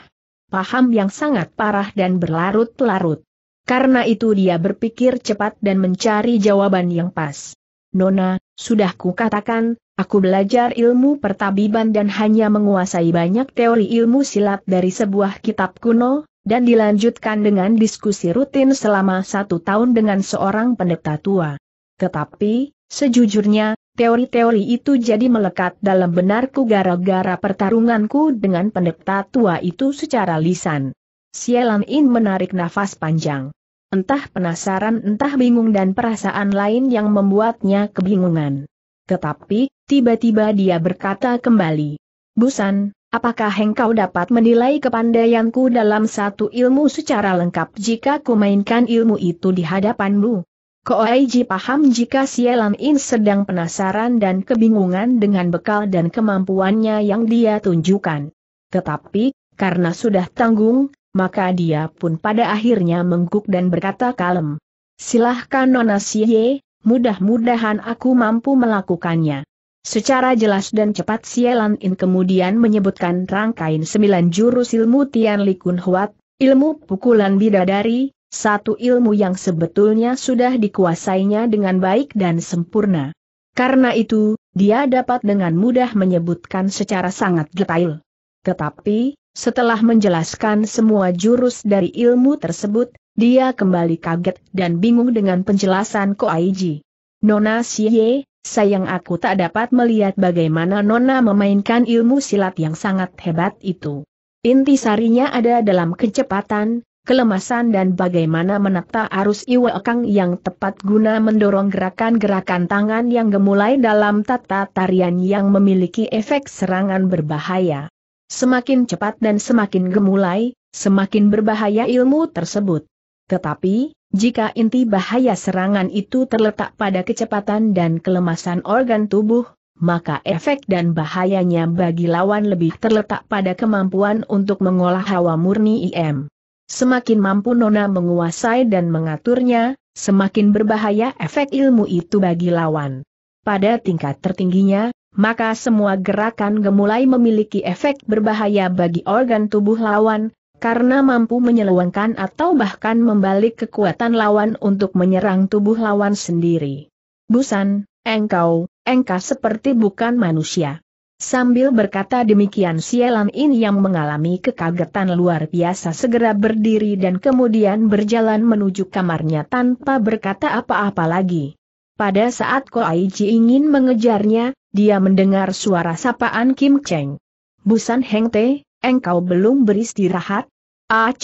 Paham yang sangat parah dan berlarut-larut. Karena itu dia berpikir cepat dan mencari jawaban yang pas. Nona, sudah kukatakan, aku belajar ilmu pertabiban dan hanya menguasai banyak teori ilmu silat dari sebuah kitab kuno, dan dilanjutkan dengan diskusi rutin selama satu tahun dengan seorang pendeta tua. Tetapi, sejujurnya, teori-teori itu jadi melekat dalam benarku gara-gara pertarunganku dengan pendeta tua itu secara lisan. Sialan In menarik nafas panjang. Entah penasaran entah bingung dan perasaan lain yang membuatnya kebingungan. Tetapi, tiba-tiba dia berkata kembali. Busan, Apakah engkau dapat menilai kepandaianku dalam satu ilmu secara lengkap jika ku mainkan ilmu itu di hadapanmu? Koaiji paham jika Sialan In sedang penasaran dan kebingungan dengan bekal dan kemampuannya yang dia tunjukkan. Tetapi, karena sudah tanggung, maka dia pun pada akhirnya mengguk dan berkata kalem. Silahkan Nona Siye, mudah-mudahan aku mampu melakukannya. Secara jelas dan cepat Sielan In kemudian menyebutkan rangkaian sembilan jurus ilmu Tian Li Kun Huat, ilmu pukulan bidadari, satu ilmu yang sebetulnya sudah dikuasainya dengan baik dan sempurna. Karena itu, dia dapat dengan mudah menyebutkan secara sangat detail. Tetapi, setelah menjelaskan semua jurus dari ilmu tersebut, dia kembali kaget dan bingung dengan penjelasan Koaiji. Nona Xie, Sayang aku tak dapat melihat bagaimana Nona memainkan ilmu silat yang sangat hebat itu. Inti sarinya ada dalam kecepatan, kelemasan dan bagaimana menata arus ekang yang tepat guna mendorong gerakan-gerakan tangan yang gemulai dalam tata tarian yang memiliki efek serangan berbahaya. Semakin cepat dan semakin gemulai, semakin berbahaya ilmu tersebut. Tetapi, jika inti bahaya serangan itu terletak pada kecepatan dan kelemasan organ tubuh, maka efek dan bahayanya bagi lawan lebih terletak pada kemampuan untuk mengolah hawa murni IM. Semakin mampu Nona menguasai dan mengaturnya, semakin berbahaya efek ilmu itu bagi lawan. Pada tingkat tertingginya, maka semua gerakan gemulai memiliki efek berbahaya bagi organ tubuh lawan, karena mampu menyeluangkan atau bahkan membalik kekuatan lawan untuk menyerang tubuh lawan sendiri. Busan, engkau, engkau seperti bukan manusia. Sambil berkata demikian Sielam ini yang mengalami kekagetan luar biasa segera berdiri dan kemudian berjalan menuju kamarnya tanpa berkata apa-apa lagi. Pada saat Aiji ingin mengejarnya, dia mendengar suara sapaan Kim Cheng. Busan Heng Te, engkau belum beristirahat? Ah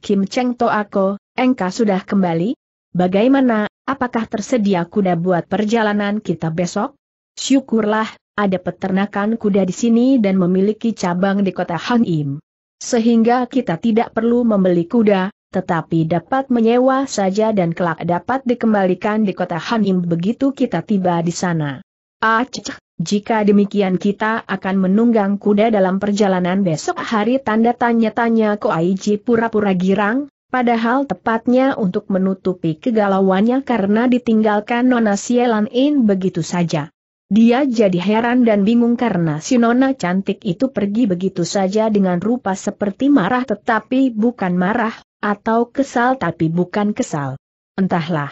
Kim Cheng To Ako, engkau sudah kembali? Bagaimana, apakah tersedia kuda buat perjalanan kita besok? Syukurlah, ada peternakan kuda di sini dan memiliki cabang di kota Hang Im. Sehingga kita tidak perlu membeli kuda, tetapi dapat menyewa saja dan kelak dapat dikembalikan di kota Hanim begitu kita tiba di sana. Ah jika demikian kita akan menunggang kuda dalam perjalanan besok hari tanda tanya-tanya Ko Aiji pura-pura girang, padahal tepatnya untuk menutupi kegalauannya karena ditinggalkan Nona Sielan In begitu saja. Dia jadi heran dan bingung karena si Nona cantik itu pergi begitu saja dengan rupa seperti marah tetapi bukan marah, atau kesal tapi bukan kesal. Entahlah.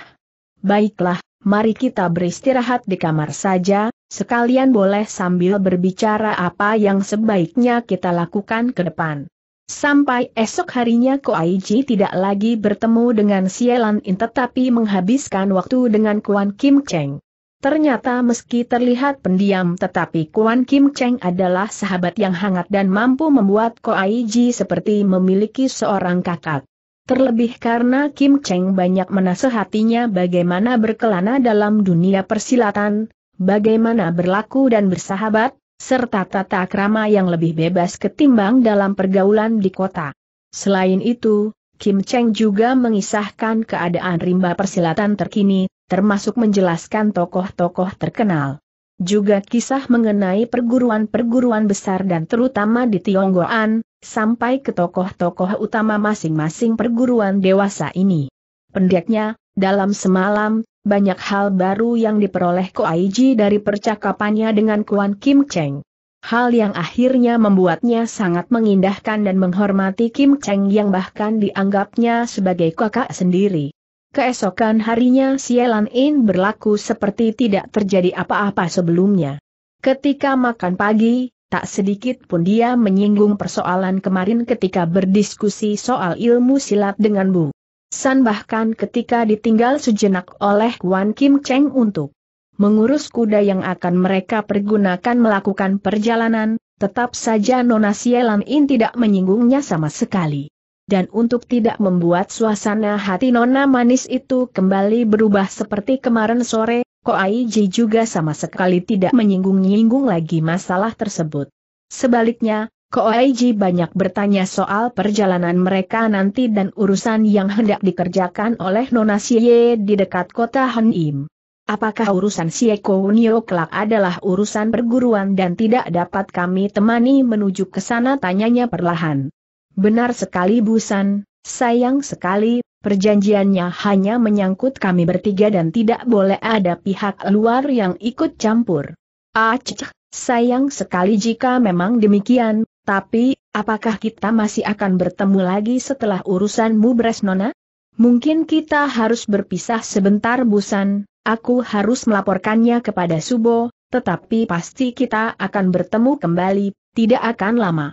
Baiklah, mari kita beristirahat di kamar saja, Sekalian boleh sambil berbicara apa yang sebaiknya kita lakukan ke depan. Sampai esok harinya Koaiji tidak lagi bertemu dengan Sielan In tetapi menghabiskan waktu dengan Kuan Kim Cheng. Ternyata meski terlihat pendiam tetapi Kuan Kim Cheng adalah sahabat yang hangat dan mampu membuat Koaiji seperti memiliki seorang kakak. Terlebih karena Kim Cheng banyak menasehatinya bagaimana berkelana dalam dunia persilatan, bagaimana berlaku dan bersahabat, serta tata krama yang lebih bebas ketimbang dalam pergaulan di kota. Selain itu, Kim Cheng juga mengisahkan keadaan rimba persilatan terkini, termasuk menjelaskan tokoh-tokoh terkenal. Juga kisah mengenai perguruan-perguruan besar dan terutama di Tionggoan, sampai ke tokoh-tokoh utama masing-masing perguruan dewasa ini. Pendeknya, dalam semalam, banyak hal baru yang diperoleh Ko Koaiji dari percakapannya dengan Kuan Kim Cheng. Hal yang akhirnya membuatnya sangat mengindahkan dan menghormati Kim Cheng yang bahkan dianggapnya sebagai kakak sendiri. Keesokan harinya Sielan In berlaku seperti tidak terjadi apa-apa sebelumnya. Ketika makan pagi, tak sedikit pun dia menyinggung persoalan kemarin ketika berdiskusi soal ilmu silat dengan Bu San bahkan ketika ditinggal sejenak oleh Wan Kim Cheng untuk mengurus kuda yang akan mereka pergunakan melakukan perjalanan, tetap saja Nona Sielan In tidak menyinggungnya sama sekali. Dan untuk tidak membuat suasana hati Nona manis itu kembali berubah seperti kemarin sore, Ko Koaiji juga sama sekali tidak menyinggung-nyinggung lagi masalah tersebut. Sebaliknya, Koaiji banyak bertanya soal perjalanan mereka nanti dan urusan yang hendak dikerjakan oleh Nona Xie di dekat kota Hanim. Apakah urusan Sieko Kounio kelak adalah urusan perguruan dan tidak dapat kami temani menuju ke sana tanyanya perlahan. Benar sekali Busan, sayang sekali, perjanjiannya hanya menyangkut kami bertiga dan tidak boleh ada pihak luar yang ikut campur. Ah, sayang sekali jika memang demikian, tapi, apakah kita masih akan bertemu lagi setelah urusanmu beres Nona? Mungkin kita harus berpisah sebentar Busan, aku harus melaporkannya kepada Subo, tetapi pasti kita akan bertemu kembali, tidak akan lama.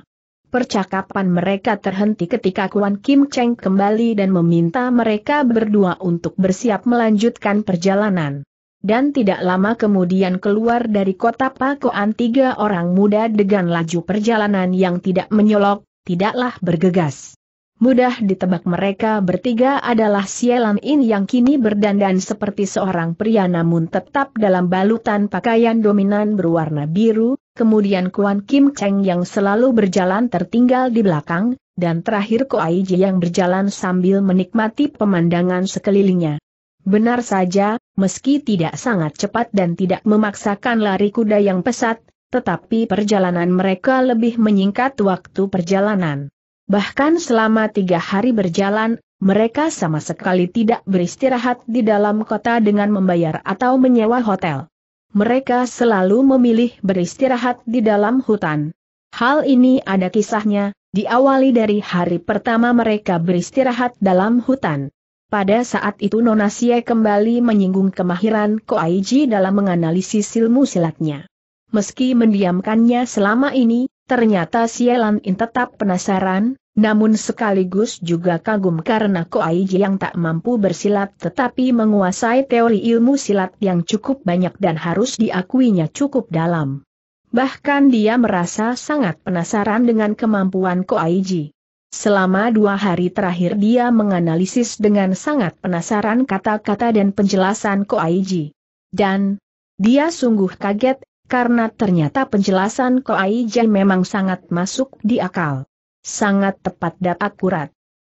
Percakapan mereka terhenti ketika Kuan Kim Cheng kembali dan meminta mereka berdua untuk bersiap melanjutkan perjalanan dan tidak lama kemudian keluar dari kota Pakoan tiga orang muda dengan laju perjalanan yang tidak menyolok, tidaklah bergegas. Mudah ditebak mereka bertiga adalah Sielan In yang kini berdandan seperti seorang pria namun tetap dalam balutan pakaian dominan berwarna biru, kemudian Kuan Kim Cheng yang selalu berjalan tertinggal di belakang, dan terakhir Ko Ji yang berjalan sambil menikmati pemandangan sekelilingnya. Benar saja, meski tidak sangat cepat dan tidak memaksakan lari kuda yang pesat, tetapi perjalanan mereka lebih menyingkat waktu perjalanan. Bahkan selama tiga hari berjalan, mereka sama sekali tidak beristirahat di dalam kota dengan membayar atau menyewa hotel. Mereka selalu memilih beristirahat di dalam hutan. Hal ini ada kisahnya, diawali dari hari pertama mereka beristirahat dalam hutan. Pada saat itu Nona Sia kembali menyinggung kemahiran Ko Koaiji dalam menganalisis ilmu silatnya. Meski mendiamkannya selama ini, ternyata Sielan In tetap penasaran, namun sekaligus juga kagum karena Ko Koaiji yang tak mampu bersilat tetapi menguasai teori ilmu silat yang cukup banyak dan harus diakuinya cukup dalam. Bahkan dia merasa sangat penasaran dengan kemampuan Ko Koaiji. Selama dua hari terakhir dia menganalisis dengan sangat penasaran kata-kata dan penjelasan Ko Aiji, Dan, dia sungguh kaget, karena ternyata penjelasan Ko Koaiji memang sangat masuk di akal. Sangat tepat dan akurat.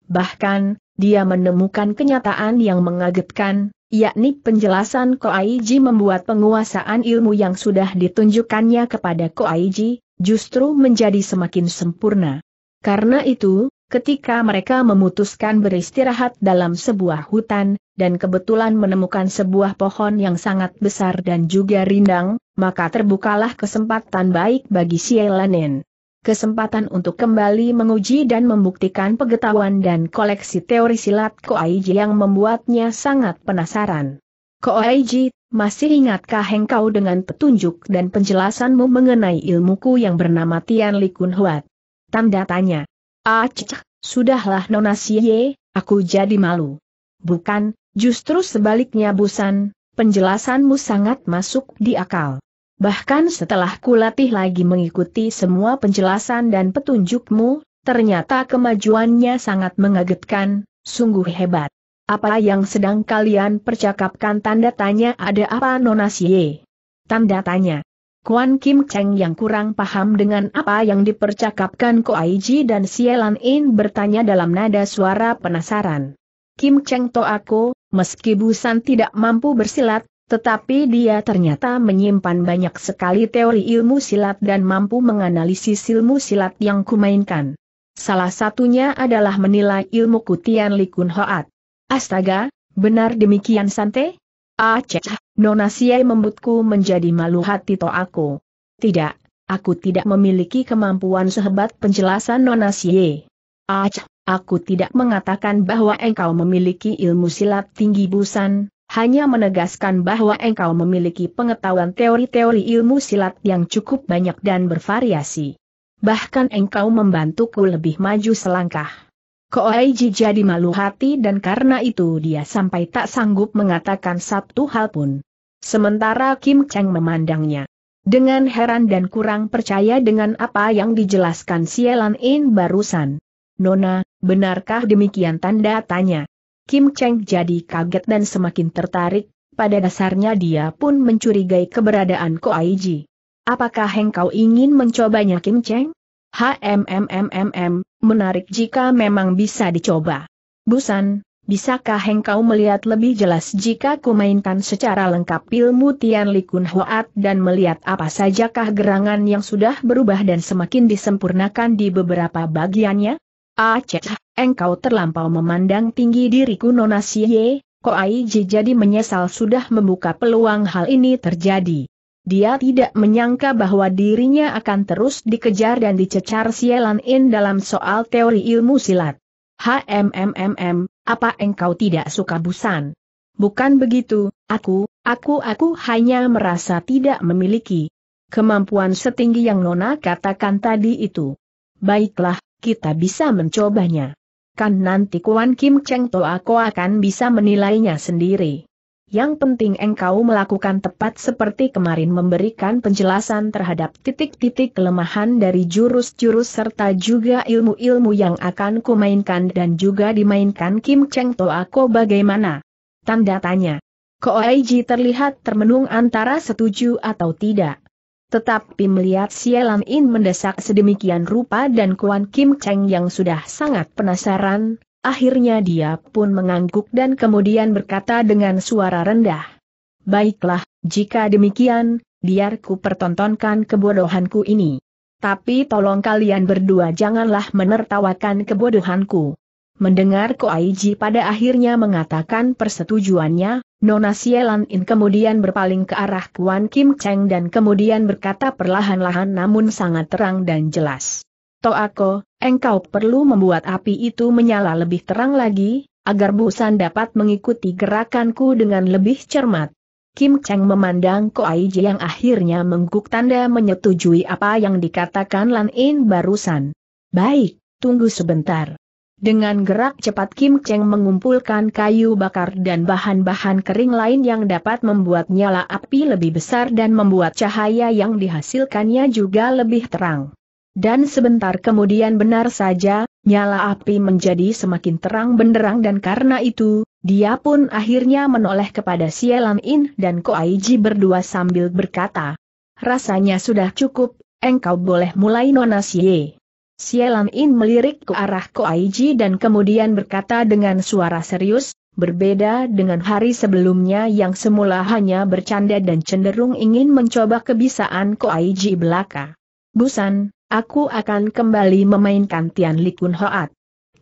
Bahkan, dia menemukan kenyataan yang mengagetkan, yakni penjelasan Ko Aiji membuat penguasaan ilmu yang sudah ditunjukkannya kepada Ko Aiji justru menjadi semakin sempurna. Karena itu, ketika mereka memutuskan beristirahat dalam sebuah hutan, dan kebetulan menemukan sebuah pohon yang sangat besar dan juga rindang, maka terbukalah kesempatan baik bagi Sielanen. Kesempatan untuk kembali menguji dan membuktikan pengetahuan dan koleksi teori silat Koaiji yang membuatnya sangat penasaran. Koaiji, masih ingatkah engkau dengan petunjuk dan penjelasanmu mengenai ilmuku yang bernama Tian Likun Huat? Tanda tanya. Ah sudahlah Nona Siye, aku jadi malu. Bukan, justru sebaliknya Busan, penjelasanmu sangat masuk di akal. Bahkan setelah kulatih lagi mengikuti semua penjelasan dan petunjukmu, ternyata kemajuannya sangat mengagetkan, sungguh hebat. Apa yang sedang kalian percakapkan tanda tanya ada apa Nona Siye? Tanda tanya. Kuan Kim Cheng yang kurang paham dengan apa yang dipercakapkan Ko Ji dan Sielan In bertanya dalam nada suara penasaran. Kim Cheng aku, meski Busan tidak mampu bersilat, tetapi dia ternyata menyimpan banyak sekali teori ilmu silat dan mampu menganalisis ilmu silat yang kumainkan. Salah satunya adalah menilai ilmu kutian Likun Hoat. Astaga, benar demikian Sante? Ah Nona Siai membutku menjadi malu hati to aku. Tidak, aku tidak memiliki kemampuan sehebat penjelasan Nona Siai. Ah, aku tidak mengatakan bahwa engkau memiliki ilmu silat tinggi busan, hanya menegaskan bahwa engkau memiliki pengetahuan teori-teori ilmu silat yang cukup banyak dan bervariasi. Bahkan engkau membantuku lebih maju selangkah. Koaiji jadi malu hati dan karena itu dia sampai tak sanggup mengatakan satu hal pun. Sementara Kim Cheng memandangnya. Dengan heran dan kurang percaya dengan apa yang dijelaskan Sielan In barusan. Nona, benarkah demikian tanda tanya? Kim Cheng jadi kaget dan semakin tertarik, pada dasarnya dia pun mencurigai keberadaan Koaiji. Apakah engkau ingin mencobanya Kim Cheng? HMMMMM, menarik jika memang bisa dicoba. Busan, bisakah engkau melihat lebih jelas jika ku mainkan secara lengkap ilmu Tian Li Kun Hoat dan melihat apa sajakah gerangan yang sudah berubah dan semakin disempurnakan di beberapa bagiannya? Aceh, engkau terlampau memandang tinggi diriku Nona Xie, Koai Ji jadi menyesal sudah membuka peluang hal ini terjadi. Dia tidak menyangka bahwa dirinya akan terus dikejar dan dicecar sialan In dalam soal teori ilmu silat. HMMMM, apa engkau tidak suka busan? Bukan begitu, aku, aku, aku hanya merasa tidak memiliki kemampuan setinggi yang Nona katakan tadi itu. Baiklah, kita bisa mencobanya. Kan nanti Kuan Kim Cheng To aku akan bisa menilainya sendiri yang penting engkau melakukan tepat seperti kemarin memberikan penjelasan terhadap titik-titik kelemahan dari jurus-jurus serta juga ilmu-ilmu yang akan kumainkan dan juga dimainkan Kim Cheng To aku bagaimana? Tanda tanya. Ko Koaiji terlihat termenung antara setuju atau tidak. Tetapi melihat Sialan In mendesak sedemikian rupa dan Kuan Kim Cheng yang sudah sangat penasaran, Akhirnya dia pun mengangguk dan kemudian berkata dengan suara rendah. Baiklah, jika demikian, biar ku pertontonkan kebodohanku ini. Tapi tolong kalian berdua janganlah menertawakan kebodohanku. Mendengar Ko Aiji pada akhirnya mengatakan persetujuannya, Nona In kemudian berpaling ke arah Kuan Kim Cheng dan kemudian berkata perlahan-lahan namun sangat terang dan jelas. Toako, engkau perlu membuat api itu menyala lebih terang lagi, agar Busan dapat mengikuti gerakanku dengan lebih cermat. Kim Cheng memandang Ko Koai yang akhirnya mengguk tanda menyetujui apa yang dikatakan Lan In barusan. Baik, tunggu sebentar. Dengan gerak cepat Kim Cheng mengumpulkan kayu bakar dan bahan-bahan kering lain yang dapat membuat nyala api lebih besar dan membuat cahaya yang dihasilkannya juga lebih terang. Dan sebentar kemudian benar saja, nyala api menjadi semakin terang benderang dan karena itu, dia pun akhirnya menoleh kepada Sielan In dan Ko Aiji berdua sambil berkata, Rasanya sudah cukup, engkau boleh mulai Nona Sie. Sielan In melirik ke arah Ko Aiji dan kemudian berkata dengan suara serius, Berbeda dengan hari sebelumnya yang semula hanya bercanda dan cenderung ingin mencoba kebisaan Ko Aiji belaka. Busan, aku akan kembali memainkan Tian Likun Hoat.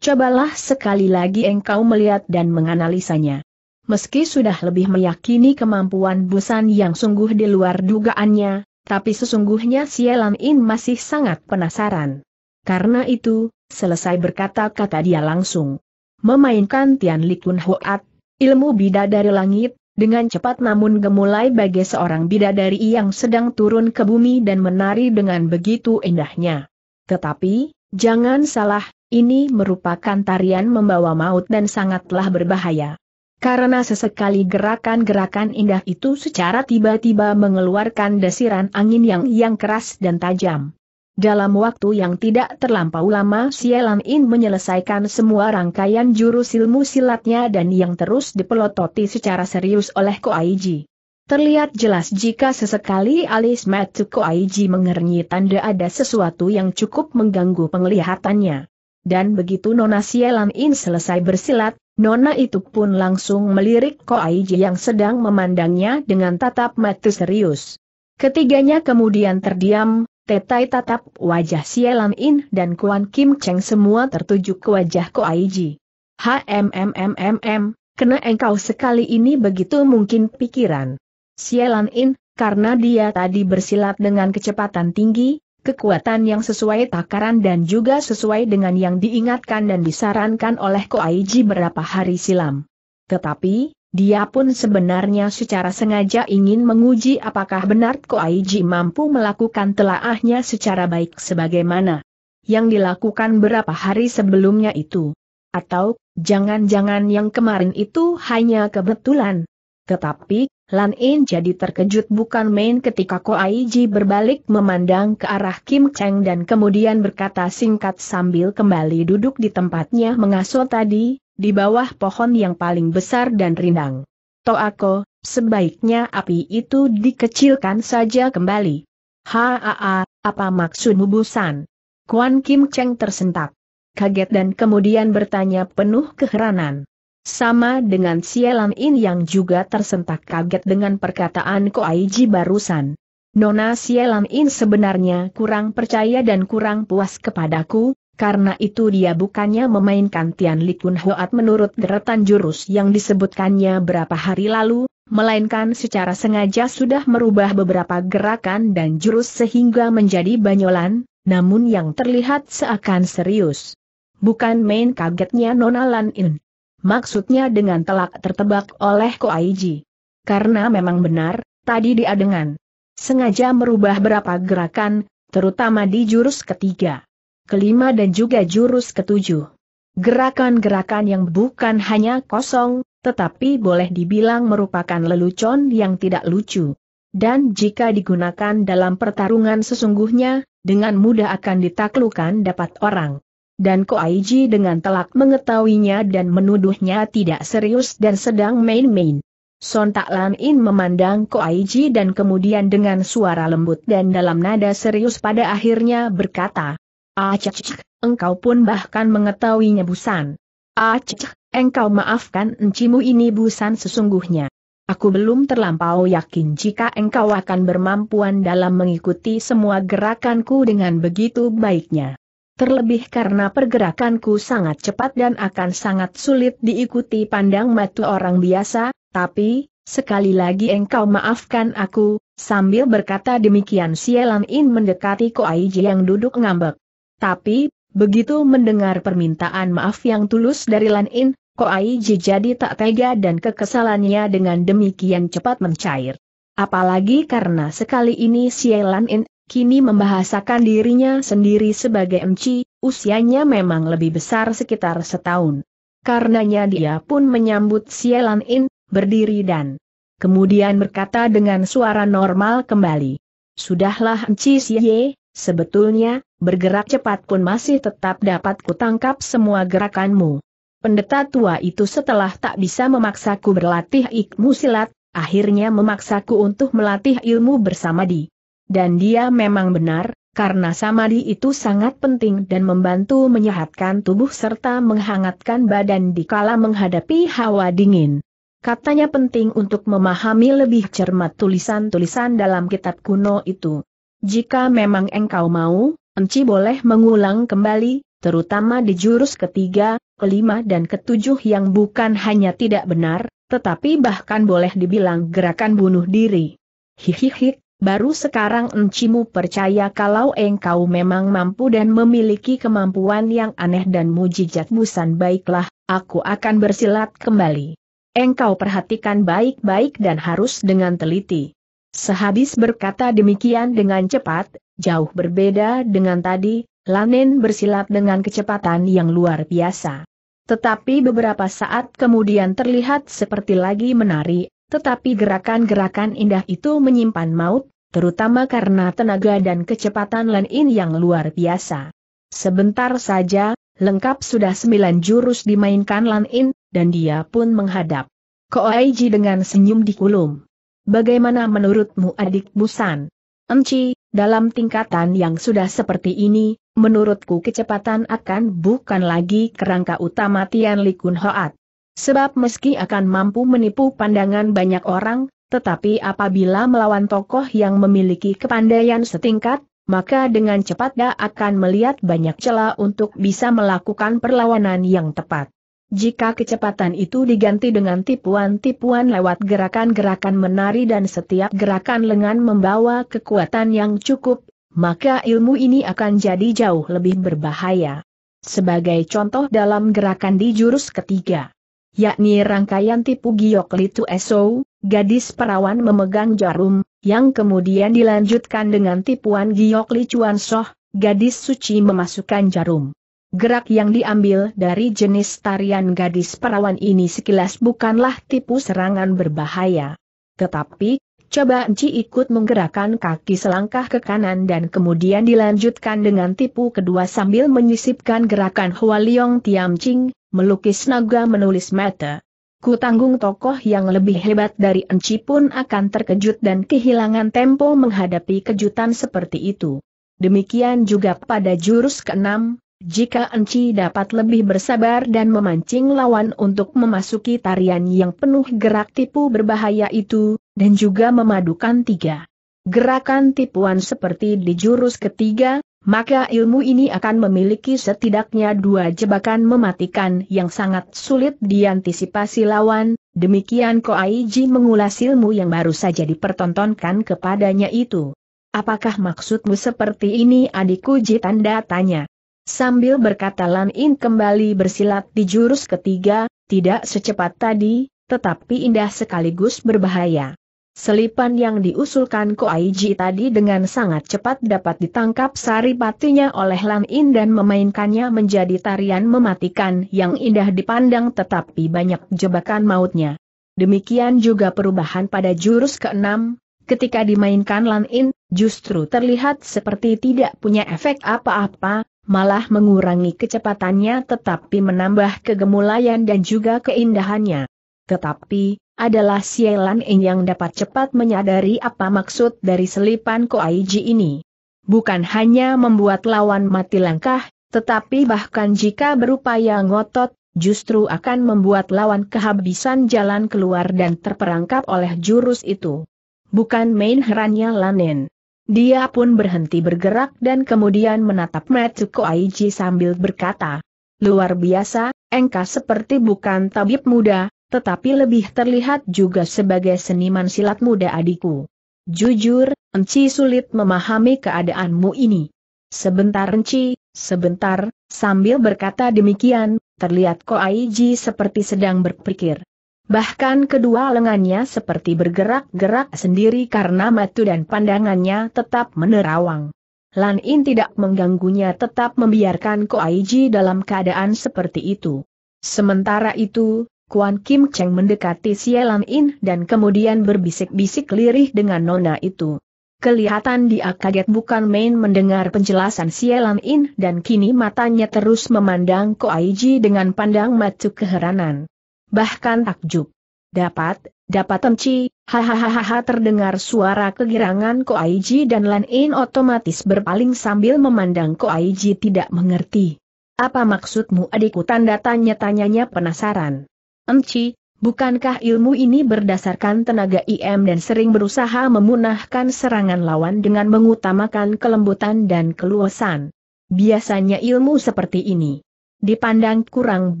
Cobalah sekali lagi engkau melihat dan menganalisanya. Meski sudah lebih meyakini kemampuan Busan yang sungguh di luar dugaannya, tapi sesungguhnya Sielan In masih sangat penasaran. Karena itu, selesai berkata-kata dia langsung memainkan Tian Likun Hoat, ilmu bida dari langit, dengan cepat namun gemulai bagai seorang bidadari yang sedang turun ke bumi dan menari dengan begitu indahnya. Tetapi, jangan salah, ini merupakan tarian membawa maut dan sangatlah berbahaya. Karena sesekali gerakan-gerakan indah itu secara tiba-tiba mengeluarkan desiran angin yang yang keras dan tajam. Dalam waktu yang tidak terlampau lama Sielan In menyelesaikan semua rangkaian jurus ilmu silatnya dan yang terus dipelototi secara serius oleh Ko Aiji. Terlihat jelas jika sesekali alis Ko Koaiji mengernyit tanda ada sesuatu yang cukup mengganggu penglihatannya. Dan begitu Nona Sielan In selesai bersilat, Nona itu pun langsung melirik Ko Aiji yang sedang memandangnya dengan tatap mata serius. Ketiganya kemudian terdiam, Tetai tatap wajah Sielam In dan Kuan Kim Cheng semua tertuju ke wajah Ko Aiji. HMMMMM, kena engkau sekali ini begitu mungkin pikiran. Sielam In, karena dia tadi bersilat dengan kecepatan tinggi, kekuatan yang sesuai takaran dan juga sesuai dengan yang diingatkan dan disarankan oleh Ko Aiji berapa hari silam. Tetapi, dia pun sebenarnya secara sengaja ingin menguji apakah benar Ko Aiji mampu melakukan telaahnya secara baik sebagaimana yang dilakukan berapa hari sebelumnya itu. Atau, jangan-jangan yang kemarin itu hanya kebetulan. Tetapi, Lan In jadi terkejut bukan main ketika Ko Aiji berbalik memandang ke arah Kim Cheng dan kemudian berkata singkat sambil kembali duduk di tempatnya mengasuh tadi, di bawah pohon yang paling besar dan rindang. Toako, sebaiknya api itu dikecilkan saja kembali. Haa, apa maksud busan? Kuan Kim Cheng tersentak. Kaget dan kemudian bertanya penuh keheranan. Sama dengan Sielan In yang juga tersentak kaget dengan perkataan Aiji barusan. Nona Sielam In sebenarnya kurang percaya dan kurang puas kepadaku, karena itu dia bukannya memainkan Tian Likun Hoat menurut deretan jurus yang disebutkannya berapa hari lalu, melainkan secara sengaja sudah merubah beberapa gerakan dan jurus sehingga menjadi banyolan, namun yang terlihat seakan serius. Bukan main kagetnya Nona Lan In. Maksudnya dengan telak tertebak oleh ko aiji. Karena memang benar, tadi dia dengan sengaja merubah berapa gerakan, terutama di jurus ketiga kelima dan juga jurus ketujuh. Gerakan-gerakan yang bukan hanya kosong, tetapi boleh dibilang merupakan lelucon yang tidak lucu. Dan jika digunakan dalam pertarungan sesungguhnya, dengan mudah akan ditaklukan dapat orang. Dan Koaiji dengan telak mengetahuinya dan menuduhnya tidak serius dan sedang main-main. Sontak Lan In memandang Koaiji dan kemudian dengan suara lembut dan dalam nada serius pada akhirnya berkata, Acecek, ah, engkau pun bahkan mengetahuinya Busan. Acecek, ah, engkau maafkan encimu ini Busan sesungguhnya. Aku belum terlampau yakin jika engkau akan bermampuan dalam mengikuti semua gerakanku dengan begitu baiknya. Terlebih karena pergerakanku sangat cepat dan akan sangat sulit diikuti pandang mata orang biasa, tapi, Sekali lagi engkau maafkan aku, sambil berkata demikian Sielan In mendekati Koaiji yang duduk ngambek. Tapi, begitu mendengar permintaan maaf yang tulus dari Lan In, Koai Ji jadi tak tega dan kekesalannya dengan demikian cepat mencair. Apalagi karena sekali ini Lan In, kini membahasakan dirinya sendiri sebagai Emci, usianya memang lebih besar sekitar setahun. Karenanya dia pun menyambut Lan In, berdiri dan kemudian berkata dengan suara normal kembali. Sudahlah Emci Ye, sebetulnya, bergerak cepat pun masih tetap dapat kutangkap semua gerakanmu. Pendeta tua itu setelah tak bisa memaksaku berlatih ikmu silat, akhirnya memaksaku untuk melatih ilmu bersama di. Dan dia memang benar, karena samadi itu sangat penting dan membantu menyehatkan tubuh serta menghangatkan badan di kala menghadapi hawa dingin. Katanya penting untuk memahami lebih cermat tulisan-tulisan dalam kitab kuno itu. Jika memang engkau mau, Enci boleh mengulang kembali, terutama di jurus ketiga, kelima dan ketujuh yang bukan hanya tidak benar, tetapi bahkan boleh dibilang gerakan bunuh diri. Hihihi, baru sekarang encimu percaya kalau engkau memang mampu dan memiliki kemampuan yang aneh dan mujijat busan baiklah, aku akan bersilat kembali. Engkau perhatikan baik-baik dan harus dengan teliti. Sehabis berkata demikian dengan cepat, jauh berbeda dengan tadi, Lanen bersilat dengan kecepatan yang luar biasa. Tetapi beberapa saat kemudian terlihat seperti lagi menari, tetapi gerakan-gerakan indah itu menyimpan maut, terutama karena tenaga dan kecepatan Lanen yang luar biasa. Sebentar saja, lengkap sudah sembilan jurus dimainkan Lanen, dan dia pun menghadap. Koaiji dengan senyum di dikulum. Bagaimana menurutmu adik Busan? Enci, dalam tingkatan yang sudah seperti ini, menurutku kecepatan akan bukan lagi kerangka utama Tian Li Kun Hoat. Sebab meski akan mampu menipu pandangan banyak orang, tetapi apabila melawan tokoh yang memiliki kepandaian setingkat, maka dengan cepat dia akan melihat banyak celah untuk bisa melakukan perlawanan yang tepat. Jika kecepatan itu diganti dengan tipuan-tipuan lewat gerakan-gerakan menari dan setiap gerakan lengan membawa kekuatan yang cukup, maka ilmu ini akan jadi jauh lebih berbahaya. Sebagai contoh dalam gerakan di jurus ketiga, yakni rangkaian tipu giok Litu Esou, gadis perawan memegang jarum, yang kemudian dilanjutkan dengan tipuan giok Li Soh, gadis suci memasukkan jarum. Gerak yang diambil dari jenis tarian gadis perawan ini sekilas bukanlah tipu serangan berbahaya. Tetapi, coba Enci ikut menggerakkan kaki selangkah ke kanan dan kemudian dilanjutkan dengan tipu kedua sambil menyisipkan gerakan Hua Liong Tiam Ching, melukis naga menulis mata. Ku tanggung tokoh yang lebih hebat dari Enci pun akan terkejut dan kehilangan tempo menghadapi kejutan seperti itu. Demikian juga pada jurus keenam, jika Enci dapat lebih bersabar dan memancing lawan untuk memasuki tarian yang penuh gerak tipu berbahaya itu, dan juga memadukan tiga gerakan tipuan seperti di jurus ketiga, maka ilmu ini akan memiliki setidaknya dua jebakan mematikan yang sangat sulit diantisipasi lawan, demikian Koaiji mengulas ilmu yang baru saja dipertontonkan kepadanya itu. Apakah maksudmu seperti ini adikku ji tanda tanya? Sambil berkata Lan In kembali bersilat di jurus ketiga, tidak secepat tadi, tetapi indah sekaligus berbahaya. Selipan yang diusulkan Ko Aiji tadi dengan sangat cepat dapat ditangkap saripatinya oleh Lan In dan memainkannya menjadi tarian mematikan yang indah dipandang tetapi banyak jebakan mautnya. Demikian juga perubahan pada jurus keenam, ketika dimainkan Lan In, justru terlihat seperti tidak punya efek apa-apa, malah mengurangi kecepatannya tetapi menambah kegemulayan dan juga keindahannya. Tetapi, adalah Sielan Eng yang dapat cepat menyadari apa maksud dari selipan Koaiji ini. Bukan hanya membuat lawan mati langkah, tetapi bahkan jika berupaya ngotot, justru akan membuat lawan kehabisan jalan keluar dan terperangkap oleh jurus itu. Bukan main herannya Lanen. Dia pun berhenti bergerak dan kemudian menatap Matsuko Aiji sambil berkata, Luar biasa, engkau seperti bukan tabib muda, tetapi lebih terlihat juga sebagai seniman silat muda adikku. Jujur, Enci sulit memahami keadaanmu ini. Sebentar Enci, sebentar, sambil berkata demikian, terlihat Ko Koaiji seperti sedang berpikir. Bahkan kedua lengannya seperti bergerak-gerak sendiri karena matu dan pandangannya tetap menerawang. Lan In tidak mengganggunya tetap membiarkan Ko Aiji dalam keadaan seperti itu. Sementara itu, Kuan Kim Cheng mendekati Sielan In dan kemudian berbisik-bisik lirih dengan nona itu. Kelihatan dia kaget bukan main mendengar penjelasan Sielan In dan kini matanya terus memandang Ko Aiji dengan pandang matu keheranan bahkan takjub. Dapat, dapat emci, hahaha terdengar suara kegirangan ko aiji dan Lan In otomatis berpaling sambil memandang ko aiji tidak mengerti. Apa maksudmu adikku tanda tanya-tanyanya penasaran. Emci, bukankah ilmu ini berdasarkan tenaga IM dan sering berusaha memunahkan serangan lawan dengan mengutamakan kelembutan dan keluasan? Biasanya ilmu seperti ini dipandang kurang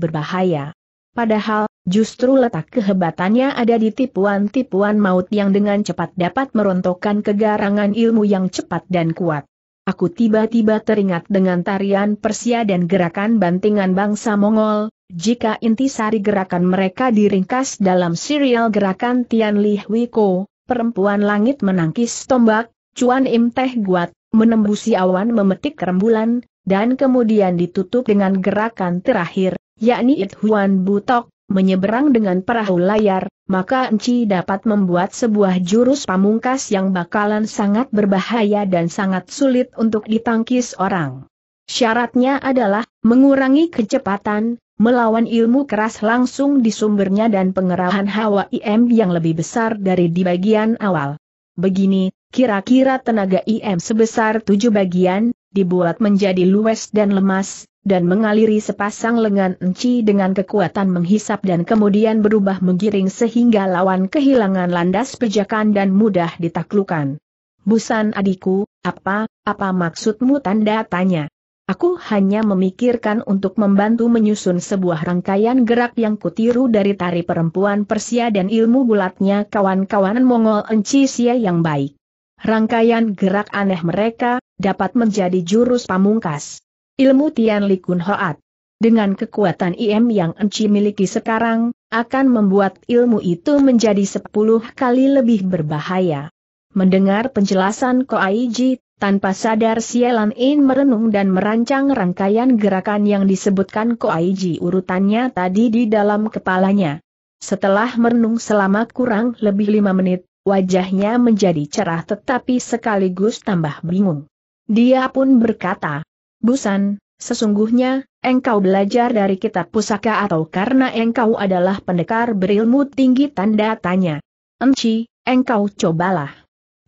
berbahaya. Padahal, Justru letak kehebatannya ada di tipuan-tipuan maut yang dengan cepat dapat merontokkan kegarangan ilmu yang cepat dan kuat. Aku tiba-tiba teringat dengan tarian Persia dan gerakan bantingan bangsa Mongol, jika inti sari gerakan mereka diringkas dalam serial gerakan Tian Li Hui Ko, perempuan langit menangkis tombak, Cuan Im Teh Guat, menembusi awan memetik rembulan, dan kemudian ditutup dengan gerakan terakhir, yakni It Huan Butok, menyeberang dengan perahu layar, maka Enci dapat membuat sebuah jurus pamungkas yang bakalan sangat berbahaya dan sangat sulit untuk ditangkis orang. Syaratnya adalah, mengurangi kecepatan, melawan ilmu keras langsung di sumbernya dan pengerahan hawa IM yang lebih besar dari di bagian awal. Begini, kira-kira tenaga IM sebesar tujuh bagian, dibuat menjadi luwes dan lemas, dan mengaliri sepasang lengan enci dengan kekuatan menghisap dan kemudian berubah menggiring sehingga lawan kehilangan landas pejakan dan mudah ditaklukan. Busan adikku, apa, apa maksudmu tanda tanya? Aku hanya memikirkan untuk membantu menyusun sebuah rangkaian gerak yang kutiru dari tari perempuan Persia dan ilmu bulatnya kawan kawan Mongol Enci Sia yang baik. Rangkaian gerak aneh mereka, dapat menjadi jurus pamungkas. Ilmu Tian Li Kun Hoat. Dengan kekuatan IM yang Enci miliki sekarang, akan membuat ilmu itu menjadi sepuluh kali lebih berbahaya. Mendengar penjelasan Ko Ji, tanpa sadar Sialan In merenung dan merancang rangkaian gerakan yang disebutkan Ko Ji urutannya tadi di dalam kepalanya. Setelah merenung selama kurang lebih lima menit, Wajahnya menjadi cerah tetapi sekaligus tambah bingung. Dia pun berkata, Busan, sesungguhnya, engkau belajar dari kitab pusaka atau karena engkau adalah pendekar berilmu tinggi tanda tanya. Enci, engkau cobalah.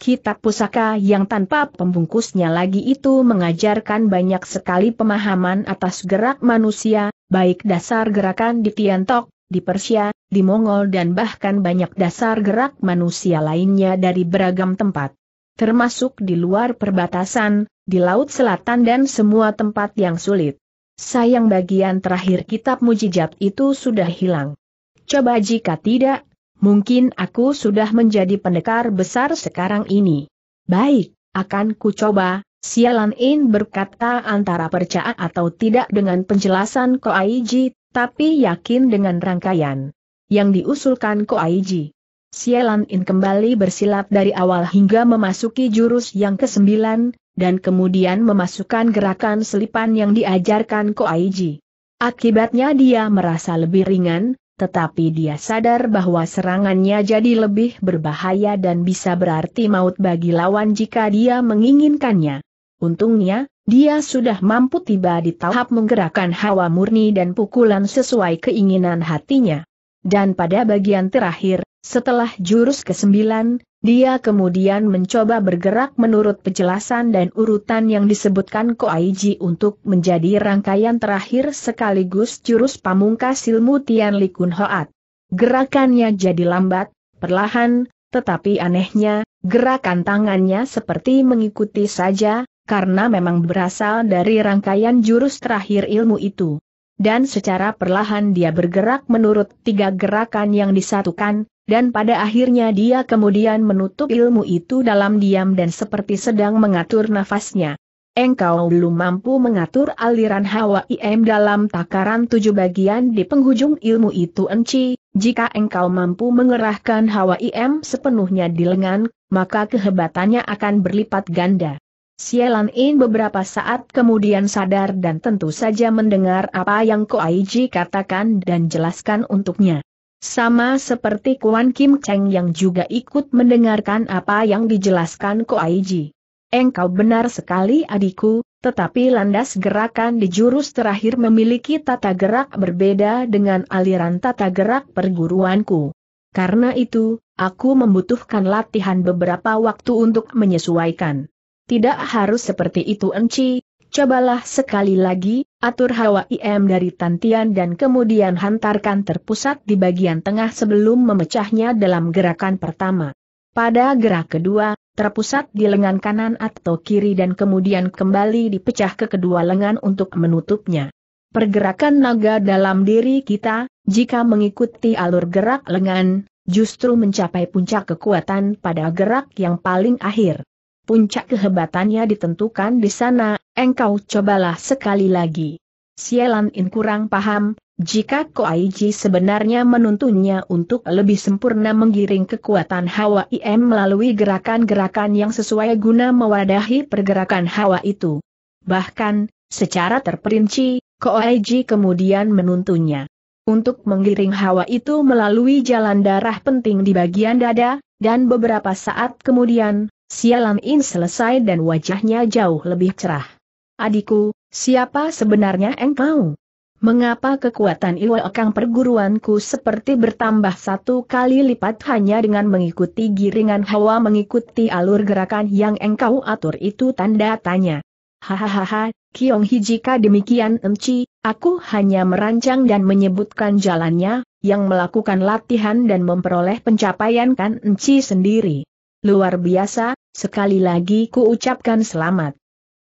Kitab pusaka yang tanpa pembungkusnya lagi itu mengajarkan banyak sekali pemahaman atas gerak manusia, baik dasar gerakan di Tiantok, di Persia, di Mongol dan bahkan banyak dasar gerak manusia lainnya dari beragam tempat. Termasuk di luar perbatasan, di Laut Selatan dan semua tempat yang sulit. Sayang bagian terakhir kitab mujijat itu sudah hilang. Coba jika tidak, mungkin aku sudah menjadi pendekar besar sekarang ini. Baik, akan ku coba, Sialan In berkata antara percaya atau tidak dengan penjelasan Koaiji tapi yakin dengan rangkaian yang diusulkan Koaiji. Sialan In kembali bersilat dari awal hingga memasuki jurus yang kesembilan, dan kemudian memasukkan gerakan selipan yang diajarkan Ko Koaiji. Akibatnya dia merasa lebih ringan, tetapi dia sadar bahwa serangannya jadi lebih berbahaya dan bisa berarti maut bagi lawan jika dia menginginkannya. Untungnya, dia sudah mampu tiba di tahap menggerakkan hawa murni dan pukulan sesuai keinginan hatinya. Dan pada bagian terakhir, setelah jurus ke-9, dia kemudian mencoba bergerak menurut penjelasan dan urutan yang disebutkan Koaiji untuk menjadi rangkaian terakhir sekaligus jurus pamungkas ilmu Tian Li Kun Hoat. Gerakannya jadi lambat, perlahan, tetapi anehnya, gerakan tangannya seperti mengikuti saja, karena memang berasal dari rangkaian jurus terakhir ilmu itu. Dan secara perlahan dia bergerak menurut tiga gerakan yang disatukan, dan pada akhirnya dia kemudian menutup ilmu itu dalam diam dan seperti sedang mengatur nafasnya. Engkau belum mampu mengatur aliran hawa IM dalam takaran tujuh bagian di penghujung ilmu itu enci, jika engkau mampu mengerahkan hawa IM sepenuhnya di lengan, maka kehebatannya akan berlipat ganda. Sielan In beberapa saat kemudian sadar dan tentu saja mendengar apa yang Ko Koaiji katakan dan jelaskan untuknya. Sama seperti Kuan Kim Cheng yang juga ikut mendengarkan apa yang dijelaskan Ko Koaiji. Engkau benar sekali adikku, tetapi landas gerakan di jurus terakhir memiliki tata gerak berbeda dengan aliran tata gerak perguruanku. Karena itu, aku membutuhkan latihan beberapa waktu untuk menyesuaikan. Tidak harus seperti itu Enci, cobalah sekali lagi, atur hawa IM dari tantian dan kemudian hantarkan terpusat di bagian tengah sebelum memecahnya dalam gerakan pertama. Pada gerak kedua, terpusat di lengan kanan atau kiri dan kemudian kembali dipecah ke kedua lengan untuk menutupnya. Pergerakan naga dalam diri kita, jika mengikuti alur gerak lengan, justru mencapai puncak kekuatan pada gerak yang paling akhir puncak kehebatannya ditentukan di sana, engkau cobalah sekali lagi. Sialan In kurang paham, jika Koaiji sebenarnya menuntunnya untuk lebih sempurna menggiring kekuatan Hawa IM melalui gerakan-gerakan yang sesuai guna mewadahi pergerakan Hawa itu. Bahkan, secara terperinci, Koaiji kemudian menuntunnya. Untuk menggiring Hawa itu melalui jalan darah penting di bagian dada, dan beberapa saat kemudian, Sialam In selesai dan wajahnya jauh lebih cerah. Adikku, siapa sebenarnya engkau? Mengapa kekuatan Iwa akang perguruanku seperti bertambah satu kali lipat hanya dengan mengikuti giringan hawa mengikuti alur gerakan yang engkau atur itu tanda tanya. Hahaha, Kiong Hijika demikian enci, aku hanya merancang dan menyebutkan jalannya, yang melakukan latihan dan memperoleh pencapaian kan enci sendiri. Luar biasa, sekali lagi ku ucapkan selamat.